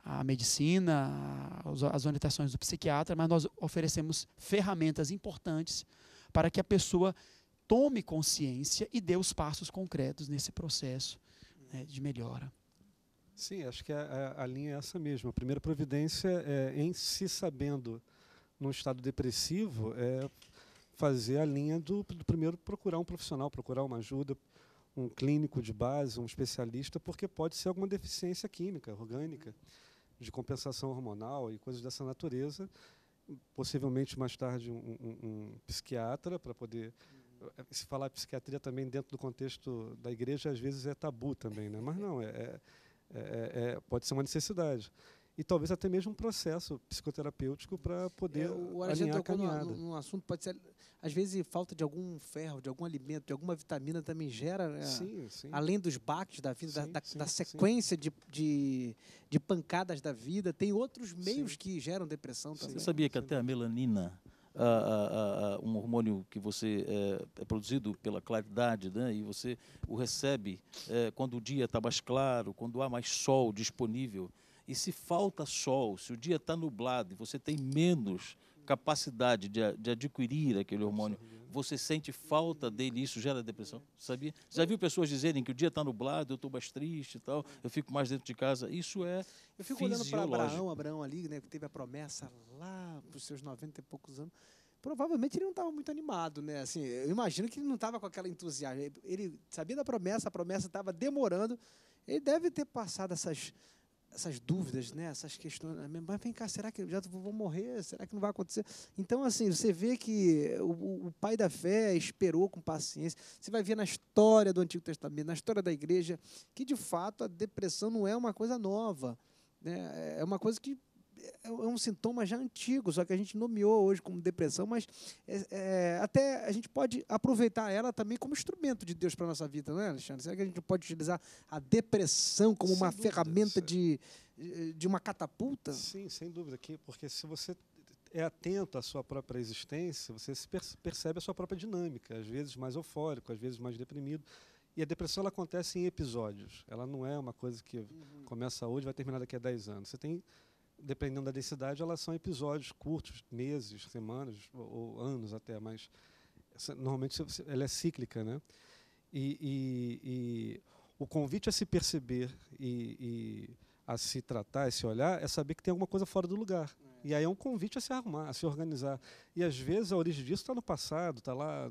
Speaker 2: a medicina, as orientações do psiquiatra, mas nós oferecemos ferramentas importantes para que a pessoa tome consciência e dê os passos concretos nesse processo né, de melhora.
Speaker 4: Sim, acho que a, a, linha é essa mesmo. A primeira providência é, em se sabendo num estado depressivo, é fazer a linha do, do primeiro procurar um profissional, procurar uma ajuda, um clínico de base, um especialista, porque pode ser alguma deficiência química, orgânica, de compensação hormonal e coisas dessa natureza. Possivelmente mais tarde um, um, um psiquiatra para poder se falar psiquiatria também dentro do contexto da igreja, às vezes é tabu também, né? mas não, é, é, é, é pode ser uma necessidade. E talvez até mesmo um processo psicoterapêutico para poder é, o alinhar a caminhada.
Speaker 1: um assunto pode ser, às vezes, falta de algum ferro, de algum alimento, de alguma vitamina também gera, né, sim, sim. além dos baques da vida, sim, da, da, da, sequência de, de, de, pancadas da vida, tem outros meios que geram depressão também. Você
Speaker 5: sabia que até a melanina um hormônio que você é, é, produzido pela claridade, né? e você o recebe é, quando o dia está mais claro, quando há mais sol disponível. E se falta sol, se o dia está nublado e você tem menos capacidade de, de adquirir aquele hormônio, você sente falta dele, isso gera depressão. Sabia? Já viu pessoas dizerem que o dia está nublado, eu estou mais triste e tal, eu fico mais dentro de casa. Isso é Eu fico olhando para Abraão,
Speaker 1: Abraão ali, né, que teve a promessa lá para os seus 90 e poucos anos. Provavelmente ele não estava muito animado, né? Assim, eu imagino que ele não estava com aquela entusiasmo. Ele sabia da promessa, a promessa estava demorando. Ele deve ter passado essas essas dúvidas, né? Essas questões. Né? Mas vem cá, será que eu já vou morrer? Será que não vai acontecer? Então, assim, você vê que o, o, pai da fé esperou com paciência. Você vai ver na história do Antigo Testamento, na história da igreja, que de fato a depressão não é uma coisa nova. Né? É uma coisa que é, é um sintoma já antigo, só que a gente nomeou hoje como depressão, mas é, é, até a gente pode aproveitar ela também como instrumento de Deus para a nossa vida, não é, Alexandre? Será que a gente pode utilizar a depressão como uma ferramenta de, de uma catapulta? Sim,
Speaker 4: sem dúvida, porque se você é atento à sua própria existência, você percebe a sua própria dinâmica, às vezes mais eufórico, às vezes mais deprimido. E a depressão ela acontece em episódios. Ela não é uma coisa que uhum. começa hoje e vai terminar daqui a 10 anos. Você tem dependendo da densidade, elas são episódios curtos, meses, semanas ou, anos até, mas normalmente ela é cíclica, né? E, e, e o convite a se perceber e, e, a se tratar, a se olhar, é saber que tem alguma coisa fora do lugar. É. E aí é um convite a se arrumar, a se organizar. E às vezes a origem disso está no passado, está lá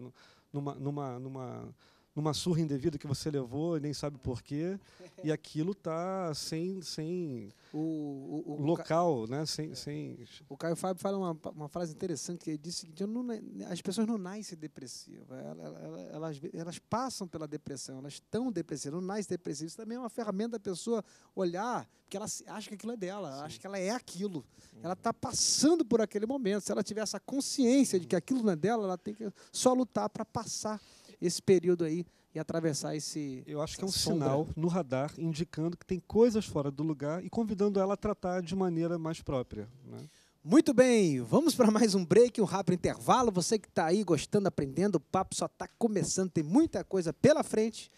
Speaker 4: numa, numa, numa numa surra indevida que você levou e nem sabe porquê, [LAUGHS] e aquilo tá sem, sem o, o, o local, né? Sem, é. sem... O Caio Fábio fala uma, uma frase interessante que ele disse que não, as pessoas não
Speaker 1: nascem depressivas, elas, elas, elas, passam pela depressão, elas estão depressivas, não nascem depressivas. Isso também é uma ferramenta da pessoa olhar, porque ela acha que aquilo é dela, Sim. acha que ela é aquilo. Ela está passando por aquele momento. Se ela tiver essa consciência de que aquilo não é dela, ela tem que
Speaker 4: só lutar para passar esse período aí e atravessar esse. Eu acho que é um sombra. sinal no radar indicando que tem coisas fora do lugar e convidando ela a tratar de maneira mais própria. Né? Muito bem, vamos para mais um break, um rápido intervalo. Você que está aí gostando,
Speaker 1: aprendendo, o papo só está começando, tem muita coisa pela frente.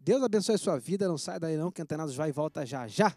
Speaker 1: Deus abençoe a sua vida, não sai daí não, que Antenados vai e volta já já.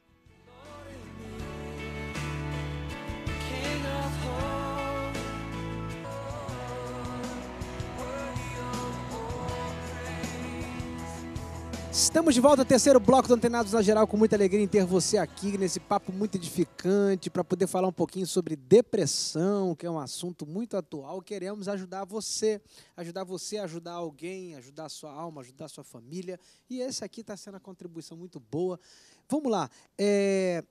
Speaker 1: Estamos de volta ao terceiro bloco do Antenados na Geral, com muita alegria em ter você aqui nesse papo muito edificante, para poder falar um pouquinho sobre depressão, que é um assunto muito atual. Queremos ajudar você, ajudar você, ajudar alguém, ajudar a sua alma, ajudar a sua família. E esse aqui está sendo uma contribuição muito boa. Vamos lá. É,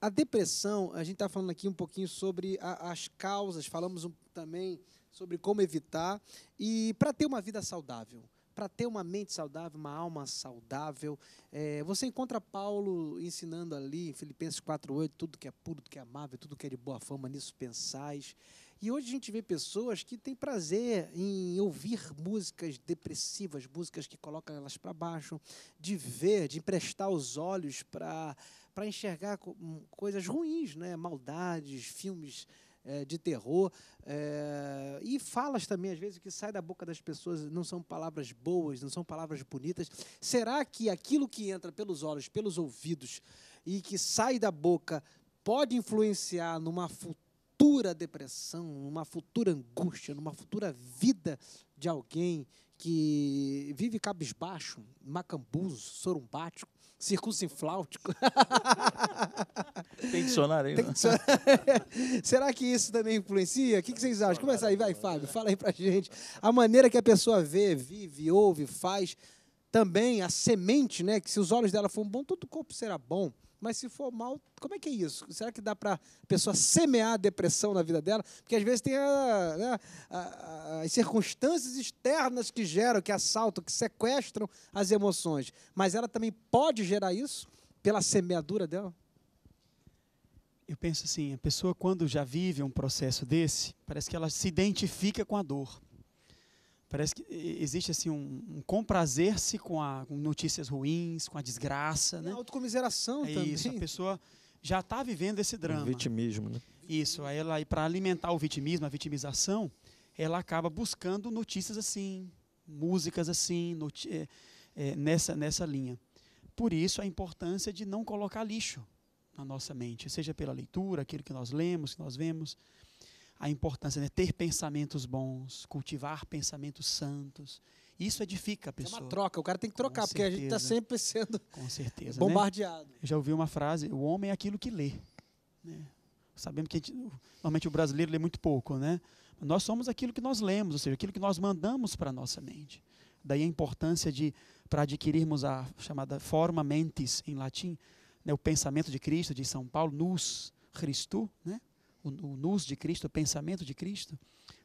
Speaker 1: a depressão, a gente está falando aqui um pouquinho sobre a, as causas, falamos um, também sobre como evitar. E para ter uma vida saudável para ter uma mente saudável, uma alma saudável. É, você encontra Paulo ensinando ali em Filipenses 4,8: tudo que é puro, tudo que é amável, tudo que é de boa fama, nisso pensais. E hoje a gente vê pessoas que têm prazer em ouvir músicas depressivas, músicas que colocam elas para baixo, de ver, de emprestar os olhos para enxergar hum, coisas ruins, né? maldades, filmes é, de terror. É, e falas também, às vezes, que sai da boca das pessoas não são palavras boas, não são palavras bonitas. Será que aquilo que entra pelos olhos, pelos ouvidos e que sai da boca pode influenciar numa futura depressão, numa futura angústia, numa futura vida de alguém que vive cabisbaixo, macambuso, sorumbático, circuncinfláutico? [LAUGHS]
Speaker 4: Tem dicionário aí? Tem né? dicionário.
Speaker 1: [LAUGHS] Será que isso também influencia? O que, que vocês acham? Começa aí, vai, Fábio. Fala aí pra gente. A maneira que a pessoa vê, vive, ouve, faz. Também a semente, né? Que se os olhos dela forem bons, todo o corpo será bom. Mas se for mal, como é que é isso? Será que dá para a pessoa semear a depressão na vida dela? Porque às vezes tem a, né, a, a, as circunstâncias externas que geram, que assaltam, que sequestram as emoções. Mas ela também
Speaker 2: pode gerar isso pela semeadura dela? Eu penso assim, a pessoa quando já vive um processo desse, parece que ela se identifica com a dor. Parece que existe assim um, um comprazer-se com, com notícias ruins, com a desgraça, e né? Autocomiseração é também. Isso, a pessoa já está vivendo esse drama. Um vitimismo, né? Isso, aí ela para alimentar o vitimismo, a vitimização, ela acaba buscando notícias assim, músicas assim, é, é, nessa nessa linha. Por isso a importância de não colocar lixo na nossa mente, seja pela leitura, aquilo que nós lemos, que nós vemos, a importância de né? ter pensamentos bons, cultivar pensamentos santos. Isso edifica a pessoa. É uma troca, o cara tem que trocar, porque a gente está sempre sendo Com certeza, né? bombardeado. Né? Eu já ouvi uma frase: o homem é aquilo que lê. Né? Sabemos que gente, normalmente o brasileiro lê muito pouco, né? Nós somos aquilo que nós lemos, ou seja, aquilo que nós mandamos para a nossa mente. Daí a importância de, para adquirirmos a chamada forma mentis em latim, né, o pensamento de Cristo, de São Paulo, nus Christu, né, o, o de Cristo, o pensamento de Cristo,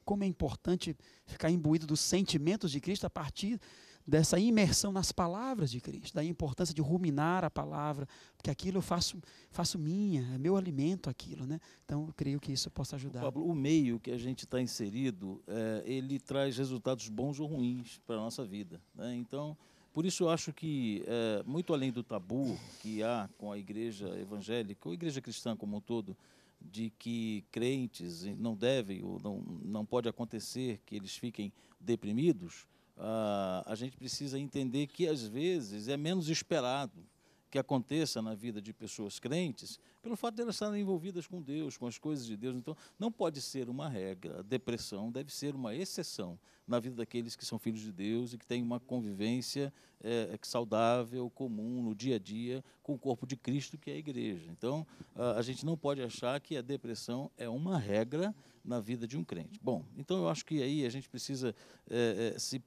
Speaker 2: como é importante ficar imbuído dos sentimentos de Cristo a partir dessa imersão nas palavras de Cristo, da importância de ruminar a palavra, porque aquilo eu faço, faço minha, é meu alimento aquilo, né? Então, eu creio que isso possa ajudar. Pablo,
Speaker 5: o meio que a gente está inserido, é, ele traz resultados bons ou ruins para a nossa vida, né? Então, por isso eu acho que, é, muito além do tabu que há com a igreja evangélica, ou igreja cristã como um todo, de que crentes não devem ou não, não pode acontecer que eles fiquem deprimidos, ah, a gente precisa entender que às vezes é menos esperado que aconteça na vida de pessoas crentes pelo fato de elas estarem envolvidas com Deus, com as coisas de Deus. Então, não pode ser uma regra. A depressão deve ser uma exceção na vida daqueles que são filhos de Deus e que têm uma convivência é, saudável, comum, no dia a dia, com o corpo de Cristo, que é a igreja. Então, a, a gente não pode achar que a depressão é uma regra na vida de um crente. Bom, então eu acho que aí a gente precisa é, é, se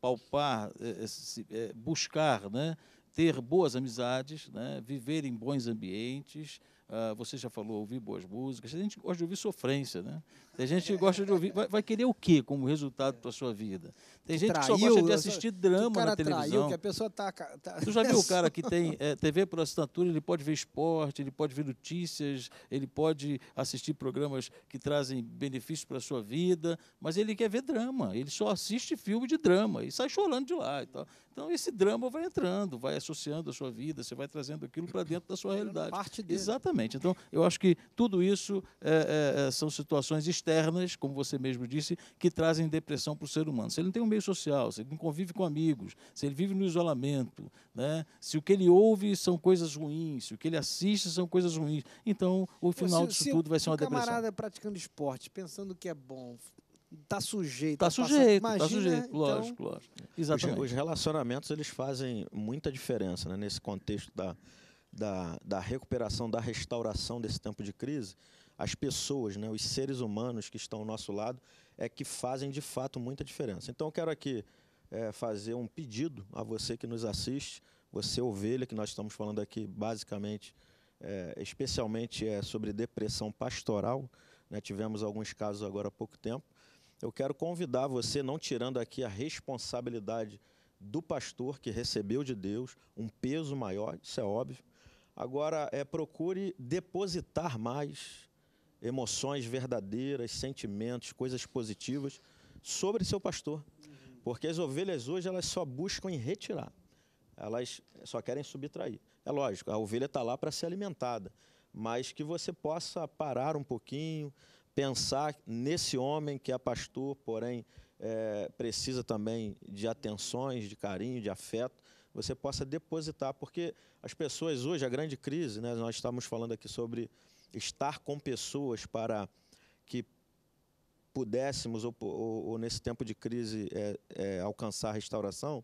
Speaker 5: palpar, se, buscar, né? ter boas amizades, né? viver em bons ambientes, ah, você já falou ouvir boas músicas. A gente gosta de ouvir sofrência, né? Tem gente que gosta de ouvir. Vai, vai querer o quê como resultado para sua vida? Tem tu gente traiu, que só gosta de assistir drama cara na televisão. Traiu, que a pessoa tá, tá... Tu já viu o [LAUGHS] cara que tem é, eh, TV por assinatura? Ele pode ver esporte, ele pode ver notícias, ele pode assistir programas que trazem benefícios para sua vida, mas ele quer ver drama. Ele só assiste filme de drama e sai chorando de lá e tal. Então esse drama vai entrando, vai associando a sua vida, você vai trazendo aquilo para dentro da sua realidade. Parte dele. Exatamente. Exatamente. Então, eu acho que tudo isso é, é, é, são situações externas, como você mesmo disse, que trazem depressão para o ser humano. Se ele não tem um meio social, se ele não convive com amigos, se ele vive no isolamento, né? se o que ele ouve são coisas ruins, se o que ele assiste são coisas ruins, então o final se, disso se tudo vai ser uma depressão. Se o camarada
Speaker 1: praticando esporte, pensando que é bom, tá sujeito. Tá sujeito, passa...
Speaker 3: tá sujeito, lógico, então... lógico. Exatamente. Os, os, relacionamentos eles fazem muita diferença, né? Nesse contexto da da, da recuperação, da restauração desse tempo de crise, as pessoas, né, os seres humanos que estão ao nosso lado, é que fazem de fato muita diferença. Então, eu quero aqui é, fazer um pedido a você que nos assiste, você ovelha, que nós estamos falando aqui basicamente, é, especialmente é, sobre depressão pastoral, né, tivemos alguns casos agora há pouco tempo. Eu quero convidar você, não tirando aqui a responsabilidade do pastor que recebeu de Deus um peso maior, isso é óbvio, Agora, é, procure depositar mais emoções verdadeiras, sentimentos, coisas positivas sobre seu pastor. Porque as ovelhas hoje elas só buscam em retirar, elas só querem subtrair. É lógico, a ovelha está lá para ser alimentada, mas que você possa parar um pouquinho, pensar nesse homem que é pastor, porém é, precisa também de atenções, de carinho, de afeto, você possa depositar, porque as pessoas hoje, a grande crise, né, nós estamos falando aqui sobre estar com pessoas para que pudéssemos, ou, ou, ou nesse tempo de crise, é, é, alcançar a restauração,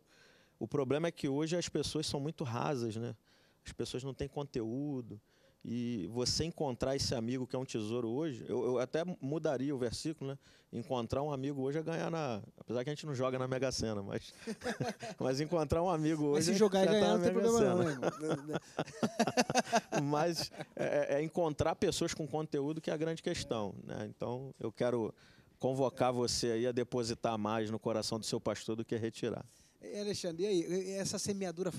Speaker 3: o problema é que hoje as pessoas são muito rasas, né? As pessoas não têm conteúdo, e você encontrar esse amigo que é um tesouro hoje, eu, eu até mudaria o versículo, né? Encontrar um amigo hoje é ganhar na. Apesar que a gente não joga na Mega Sena, mas. [LAUGHS] mas encontrar um amigo hoje. Mas se jogar e tá ganhar, na não tem problema, não, né? [LAUGHS]
Speaker 1: Né?
Speaker 3: mas é, é, é, encontrar pessoas com conteúdo que é a grande questão, né? Então eu quero convocar você aí a depositar mais no
Speaker 4: coração do seu pastor
Speaker 3: do que retirar.
Speaker 1: Alexandre, e aí, essa semeadura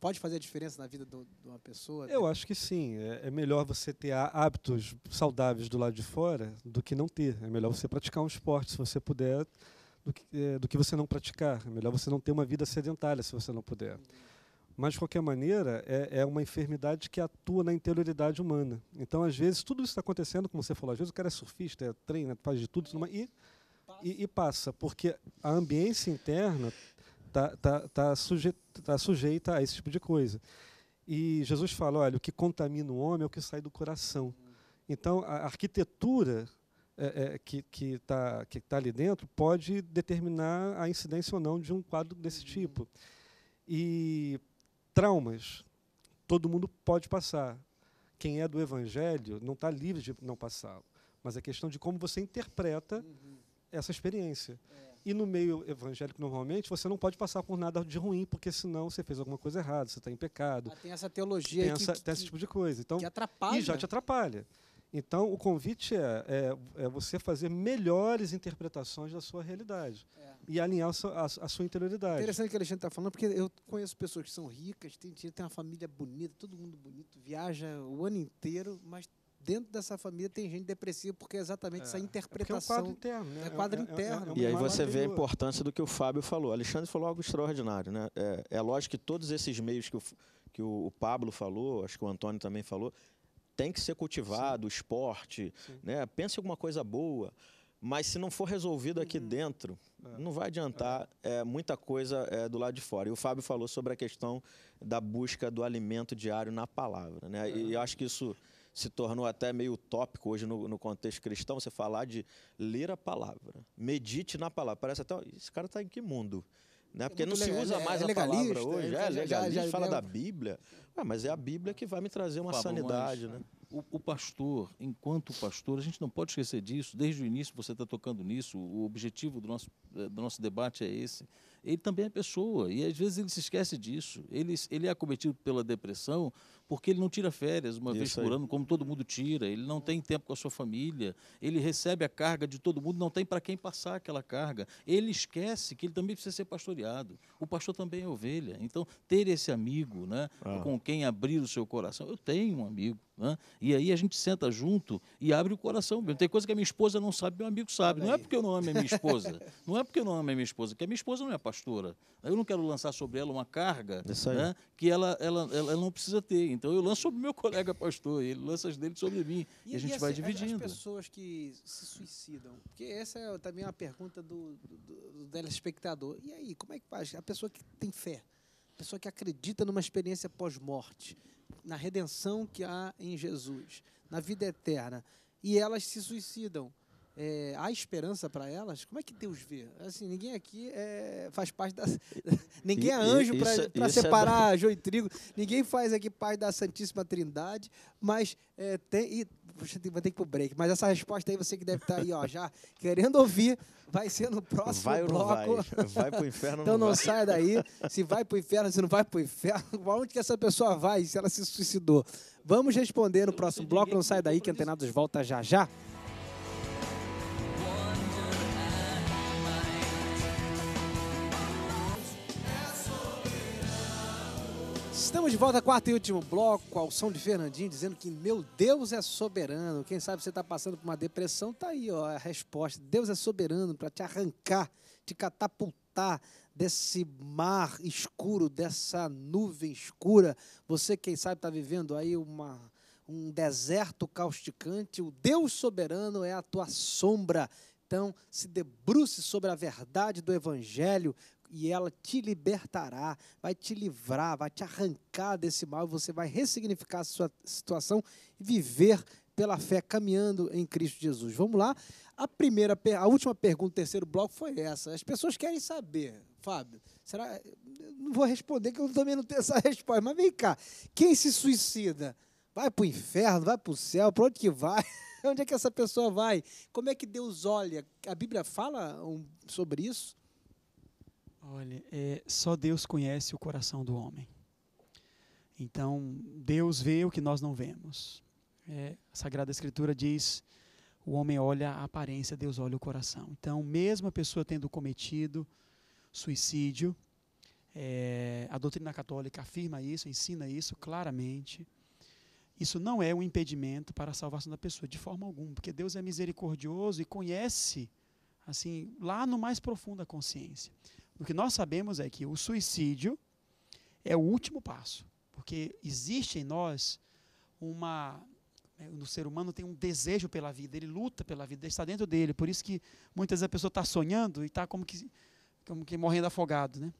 Speaker 1: pode fazer a diferença na vida do, de uma pessoa? Eu acho
Speaker 4: que sim. É, é melhor você ter hábitos saudáveis do lado de fora do que não ter. É melhor você praticar um esporte, se você puder, do que, é, do que você não praticar. É melhor você não ter uma vida sedentária, se você não puder. Mas, de qualquer maneira, é, é uma enfermidade que atua na interioridade humana. Então, às vezes, tudo isso está acontecendo, como você falou, às vezes o cara é surfista, é treina, né, faz de tudo, e, e, e passa, porque a ambiência interna está tá, tá, tá sujeita, tá sujeita a esse tipo de coisa. E Jesus fala: olha, o que contamina o homem é o que sai do coração. Então, a arquitetura é, é, que está que tá ali dentro pode determinar a incidência ou não de um quadro desse hum. tipo. E traumas, todo mundo pode passar. Quem é do Evangelho não está livre de não passá-lo. Mas é questão de como você interpreta uhum. essa experiência. É. E no meio evangélico, normalmente, você não pode passar por nada de ruim, porque senão você fez alguma coisa errada, você está em pecado. Ah, tem essa teologia tem, essa, que, tem esse tipo de coisa. Então, que atrapalha. E já te atrapalha. Então, o convite é, é, é, você fazer melhores interpretações da sua realidade é. e alinhar a sua, a, a sua interioridade. Interessante
Speaker 1: o que o Alexandre está falando, porque eu conheço pessoas que são ricas, têm dinheiro, têm uma família bonita, todo mundo bonito, viaja o ano inteiro, mas dentro dessa família tem gente depressiva porque é exatamente é. essa interpretação. É, é, é um quadro interno, né? É quadro é, é, interno. e aí você vê a
Speaker 3: importância do que o Fábio falou. O Alexandre falou algo extraordinário, né? É, lógico que todos esses meios que o, que o Pablo falou, acho que o Antônio também falou, tem que ser cultivado, Sim. esporte, né? Pense em alguma coisa boa. Mas se não for resolvido aqui uhum. dentro, é. não vai adiantar é. é muita coisa é, do lado de fora. E o Fábio falou sobre a questão da busca do alimento diário na palavra. Né? E eu acho que isso se tornou até meio utópico hoje no, no, contexto cristão, você falar de ler a palavra, medite na palavra. Parece até, esse cara está em que mundo? Né? Porque é não se usa é, mais é a palavra hoje, é, é legalista, já, já, fala da Bíblia. Ah, mas é a Bíblia que vai me trazer uma Pablo, sanidade. Mas,
Speaker 5: né? O, o, pastor, enquanto pastor, a gente não pode esquecer disso, desde o início você está tocando nisso, o objetivo do nosso, eh, do nosso debate é esse. Ele também é pessoa, e às vezes ele se esquece disso. Ele, ele é acometido pela depressão, porque ele não tira férias uma Isso vez por aí. ano, como todo mundo tira, ele não tem tempo com a sua família, ele recebe a carga de todo mundo, não tem para quem passar aquela carga. Ele esquece que ele também precisa ser pastoreado. O pastor também é ovelha. Então, ter esse amigo né, ah. com quem abrir o seu coração. Eu tenho um amigo. Né? E aí a gente senta junto e abre o coração Tem coisa que a minha esposa não sabe, meu amigo sabe. Não é porque eu não amo é a minha [LAUGHS] esposa. não é porque eu não amo é a minha esposa, que a minha esposa não é pastora. Eu não quero lançar sobre ela uma carga né, que ela, ela, ela, ela não precisa ter. Então eu lanço sobre meu colega pastor, ele lança as dele sobre mim. E, e a gente e vai essa, dividindo. As
Speaker 1: pessoas que se suicidam, porque essa é também uma pergunta do, do, do, do telespectador. E aí, como é que faz? A pessoa que tem fé, a pessoa que acredita numa experiência pós-morte, na redenção que há em Jesus, na vida eterna, e elas se suicidam é, há esperança para elas? Como é que Deus vê? Assim, ninguém aqui é, faz parte da. [LAUGHS] ninguém é anjo para é separar é... joio e trigo, ninguém faz aqui parte da Santíssima Trindade, mas é, tem. E, vai ter que ir o break, mas essa resposta aí você que deve estar tá aí, ó, já querendo ouvir, vai ser no próximo vai ou bloco. [LAUGHS] Então não vai? vai o
Speaker 3: inferno Então não, não
Speaker 1: saia daí. Se vai para o inferno, se não vai para o inferno, [LAUGHS] onde que essa pessoa vai se ela se suicidou? Vamos responder no próximo bloco, não saia daí que Antenados volta já já. Estamos de volta, quarto e último bloco, ao som de Fernandinho, dizendo que meu Deus é soberano. Quem sabe você está passando por uma depressão, tá aí ó, a resposta. Deus é soberano para te arrancar, te catapultar desse mar escuro, dessa nuvem escura. Você, quem sabe, está vivendo aí uma, um deserto causticante. O Deus soberano é a tua sombra. Então, se debruce sobre a verdade do Evangelho, e ela te libertará, vai te livrar, vai te arrancar desse mal, e você vai ressignificar a sua situação e viver pela fé caminhando em Cristo Jesus. Vamos lá? A primeira, a última pergunta, terceiro bloco foi essa. As pessoas querem saber, Fábio. Será? não vou responder que eu também não tenho essa [LAUGHS] resposta. Mas vem cá, quem se suicida vai para o inferno, vai para o céu, para onde que vai? [LAUGHS] onde é que essa pessoa vai? Como é que Deus olha? A Bíblia fala sobre isso?
Speaker 2: Olha, é, só Deus conhece o coração do homem. Então, Deus vê o que nós não vemos. É, a Sagrada Escritura diz: o homem olha a aparência, Deus olha o coração. Então, mesmo a pessoa tendo cometido suicídio, é, a doutrina católica afirma isso, ensina isso claramente. Isso não é um impedimento para a salvação da pessoa, de forma alguma, porque Deus é misericordioso e conhece, assim, lá no mais profundo da consciência. O que nós sabemos é que o suicídio é o último passo, porque existe em nós uma no né, ser humano tem um desejo pela vida, ele luta pela vida, está dentro dele. Por isso que muitas vezes a pessoa está sonhando e está como que, como que morrendo afogado. Né?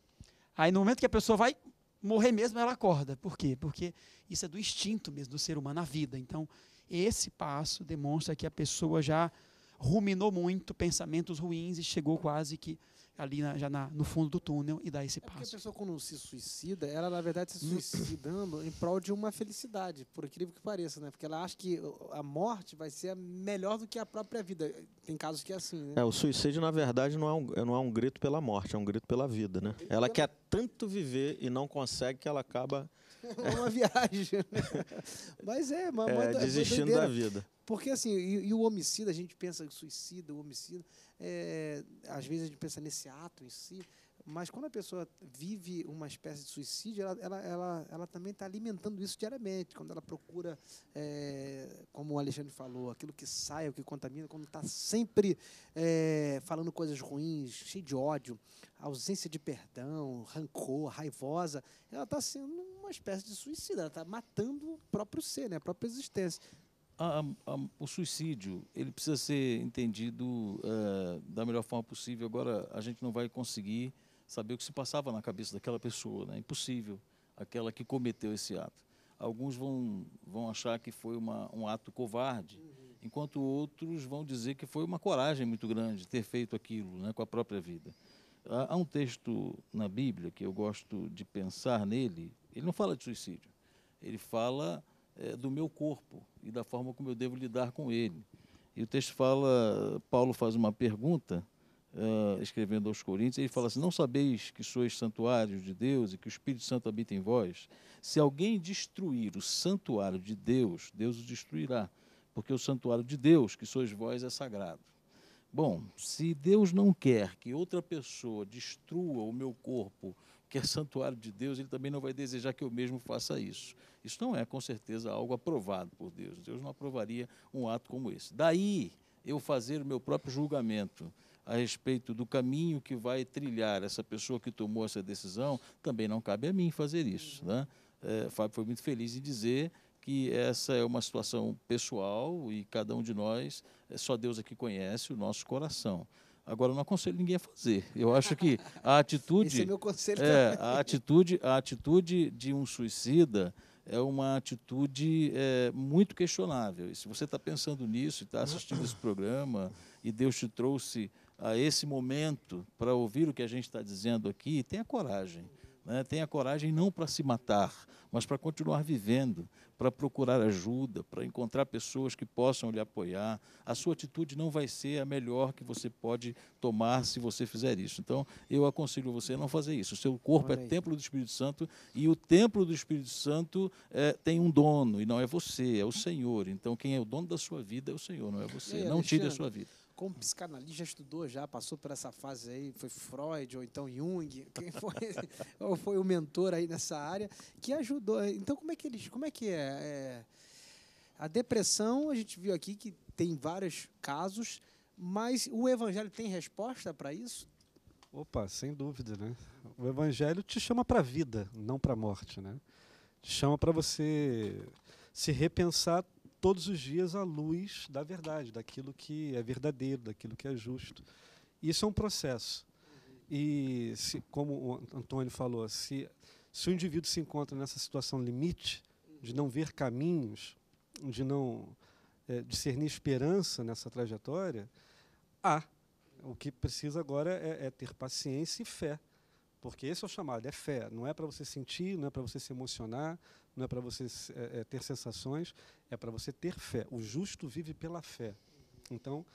Speaker 2: Aí no momento que a pessoa vai morrer mesmo, ela acorda. Por quê? Porque isso é do instinto mesmo do ser humano, a vida. Então, esse passo demonstra que a pessoa já ruminou muito pensamentos ruins e chegou quase que ali na, já na, no fundo do túnel e dar esse é passo. Porque
Speaker 1: a pessoa quando se suicida, ela na verdade se hum. suicidando em prol de uma felicidade, por incrível que pareça, né? Porque ela acha que a morte vai ser melhor do que a própria vida. Tem casos que é assim, né? É, o
Speaker 3: suicídio na verdade não é um, não é um grito pela morte, é um grito pela vida, né? Ela, quer tanto viver e não consegue que ela acaba
Speaker 1: [LAUGHS] é uma viagem. Né? [LAUGHS] Mas é, mas é, desistindo da vida. Porque assim, e, e o homicida, a gente pensa em suicida, o homicida, é, às vezes a gente pensa nesse ato em si, mas quando a pessoa vive uma espécie de suicídio, ela, ela, ela, ela também está alimentando isso diariamente. Quando ela procura, é, como o Alexandre falou, aquilo que sai, o que contamina, quando está sempre é, falando coisas ruins, cheio de ódio, ausência de perdão, rancor, raivosa, ela está sendo uma espécie de suicida, ela está matando o
Speaker 5: próprio ser, né, a própria existência a, a, o suicídio ele precisa ser entendido é, da melhor forma possível. Agora a gente não vai conseguir saber o que se passava na cabeça daquela pessoa, né? impossível, aquela que cometeu esse ato. Alguns vão, vão achar que foi uma, um ato covarde, uhum. enquanto outros vão dizer que foi uma coragem muito grande ter feito aquilo né, com a própria vida. Há, há um texto na Bíblia que eu gosto de pensar nele, ele não fala de suicídio, ele fala é, do meu corpo e da forma como eu devo lidar com ele. E o texto fala, Paulo faz uma pergunta, uh, escrevendo aos Coríntios, e ele fala assim: Não sabeis que sois santuários de Deus e que o Espírito Santo habita em vós? Se alguém destruir o santuário de Deus, Deus o destruirá, porque o santuário de Deus, que sois vós, é sagrado. Bom, se Deus não quer que outra pessoa destrua o meu corpo que é santuário de Deus, ele também não vai desejar que eu mesmo faça isso. Isso não é, com certeza, algo aprovado por Deus. Deus não aprovaria um ato como esse. Daí eu fazer o meu próprio julgamento a respeito do caminho que vai trilhar essa pessoa que tomou essa decisão, também não cabe a mim fazer isso. Né? É, Fábio foi muito feliz em dizer que essa é uma situação pessoal e cada um de nós, é, só Deus aqui é conhece o nosso coração. Agora, não aconselho ninguém a fazer. Eu acho que [LAUGHS] a atitude. Esse é meu conselho é, também. a atitude, a atitude de um suicida é uma atitude é, muito questionável. E se você está pensando nisso e está assistindo esse programa e Deus te trouxe a esse momento para ouvir o que a gente está dizendo aqui, tenha coragem né, tenha coragem não para se matar, mas para continuar vivendo, para procurar ajuda, para encontrar pessoas que possam lhe apoiar. A sua atitude não vai ser a melhor que você pode tomar se você fizer isso. Então, eu aconselho você a não fazer isso. O seu corpo é templo do Espírito Santo e o templo do Espírito Santo é, tem um dono, e não é você, é o Senhor. Então, quem é o dono da sua vida é o Senhor, não é você. Ei, não tire a sua vida
Speaker 1: como psicanalista, já estudou, já passou por essa fase aí, foi Freud ou então Jung, [LAUGHS] quem foi, ou foi o mentor aí nessa área, que ajudou. Então, como é que eles. Como é que é? é a depressão, a gente viu aqui que tem vários casos, mas o evangelho tem resposta para isso?
Speaker 4: Opa, sem dúvida, né? O evangelho te chama para a vida, não para a morte, né? Te chama para você se repensar todos os dias à luz da verdade, daquilo que é verdadeiro, daquilo que é justo. Isso é um processo. E, se, como o Antônio falou, se, se o indivíduo se encontra nessa situação limite, de não ver caminhos, de não é, discernir esperança nessa trajetória, há. O que precisa agora é, é ter paciência e fé porque esse é o chamado, é fé. Não é para você sentir, não é para você se emocionar, não é para você é, é, ter sensações, é para você ter fé. O justo vive pela fé. Então,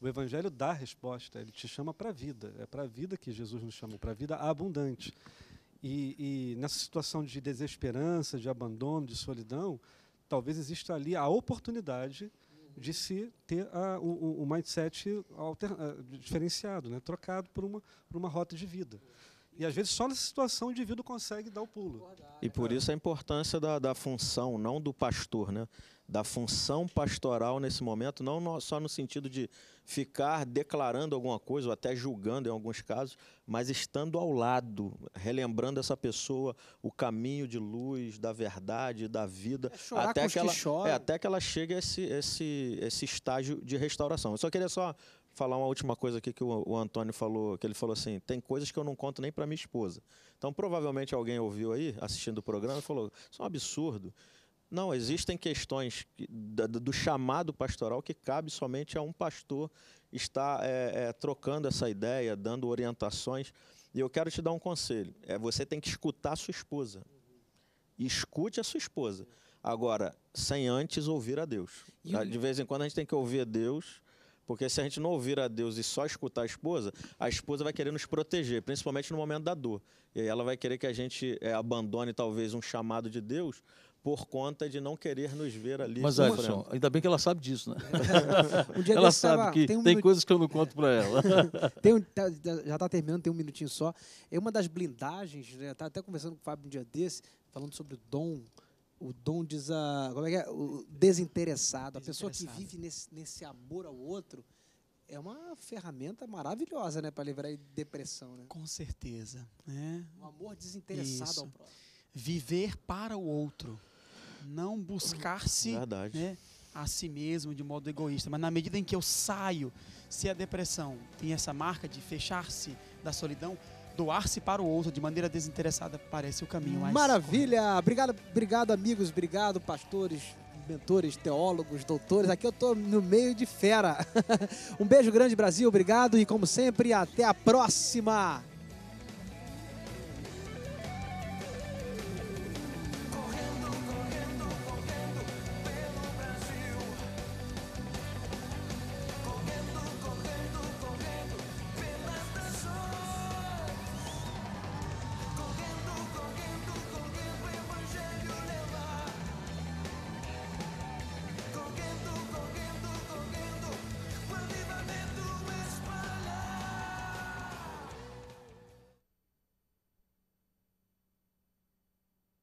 Speaker 4: o Evangelho dá a resposta, ele te chama para a vida. É para a vida que Jesus nos chamou, para a vida abundante. E, e nessa situação de desesperança, de abandono, de solidão, talvez exista ali a oportunidade de se ter a, o, o mindset alter, eh, diferenciado, né? trocado por uma, por uma rota de vida. E às vezes só nessa situação o indivíduo consegue dar o pulo.
Speaker 3: E por é. isso a importância da, da função, não do pastor, né? da função pastoral nesse momento, não só no sentido de ficar declarando alguma coisa ou até julgando em alguns casos, mas estando ao lado, relembrando essa pessoa o caminho de luz, da verdade, da vida, é até, que ela, que é, até que ela chegue a esse, esse, esse estágio de restauração. Eu só queria só falar uma última coisa aqui que o, o Antônio falou, que ele falou assim, tem coisas que eu não conto nem para minha esposa. Então, provavelmente alguém ouviu aí, assistindo o programa, e falou, isso é um absurdo. Não, existem questões do chamado pastoral que cabe somente a um pastor estar é, é, trocando essa ideia, dando orientações. E eu quero te dar um conselho: é, você tem que escutar a sua esposa. Escute a sua esposa. Agora, sem antes ouvir a Deus. Ah, de vez em quando a gente tem que ouvir a Deus porque se a gente não ouvir a Deus e só escutar a esposa, a esposa vai querer nos proteger, principalmente no momento da dor. E aí ela vai querer que a gente é, abandone talvez um chamado de Deus por conta de não querer nos ver ali. Mas, Alisson,
Speaker 5: ainda bem que ela sabe disso, né? [LAUGHS] um ela sabe tava, que tem, um tem minut... coisas que eu não conto para ela. [LAUGHS] um,
Speaker 1: tá, tá já está terminando, tem um minutinho só. É uma das blindagens, né? Tá até conversando com o Fábio um dia desse, falando sobre o dom o dom desa, como é que é? O desinteressado, a pessoa que vive nesse, nesse amor ao outro, é uma ferramenta maravilhosa né, para livrar de depressão. Né? Com
Speaker 2: certeza. Né? Um amor desinteressado Isso. ao próximo. Viver para o outro. Não buscar-se né, a si mesmo de modo egoísta. Mas na medida em que eu saio, se a depressão tem essa marca de fechar-se da solidão, doar-se para o outro de maneira desinteressada parece o caminho mais
Speaker 1: Maravilha! Correto. Obrigado, obrigado, amigos, obrigado, pastores, mentores, teólogos, doutores. Aqui eu estou no meio de fera. [LAUGHS] um beijo grande, Brasil, obrigado e, como sempre, até a próxima!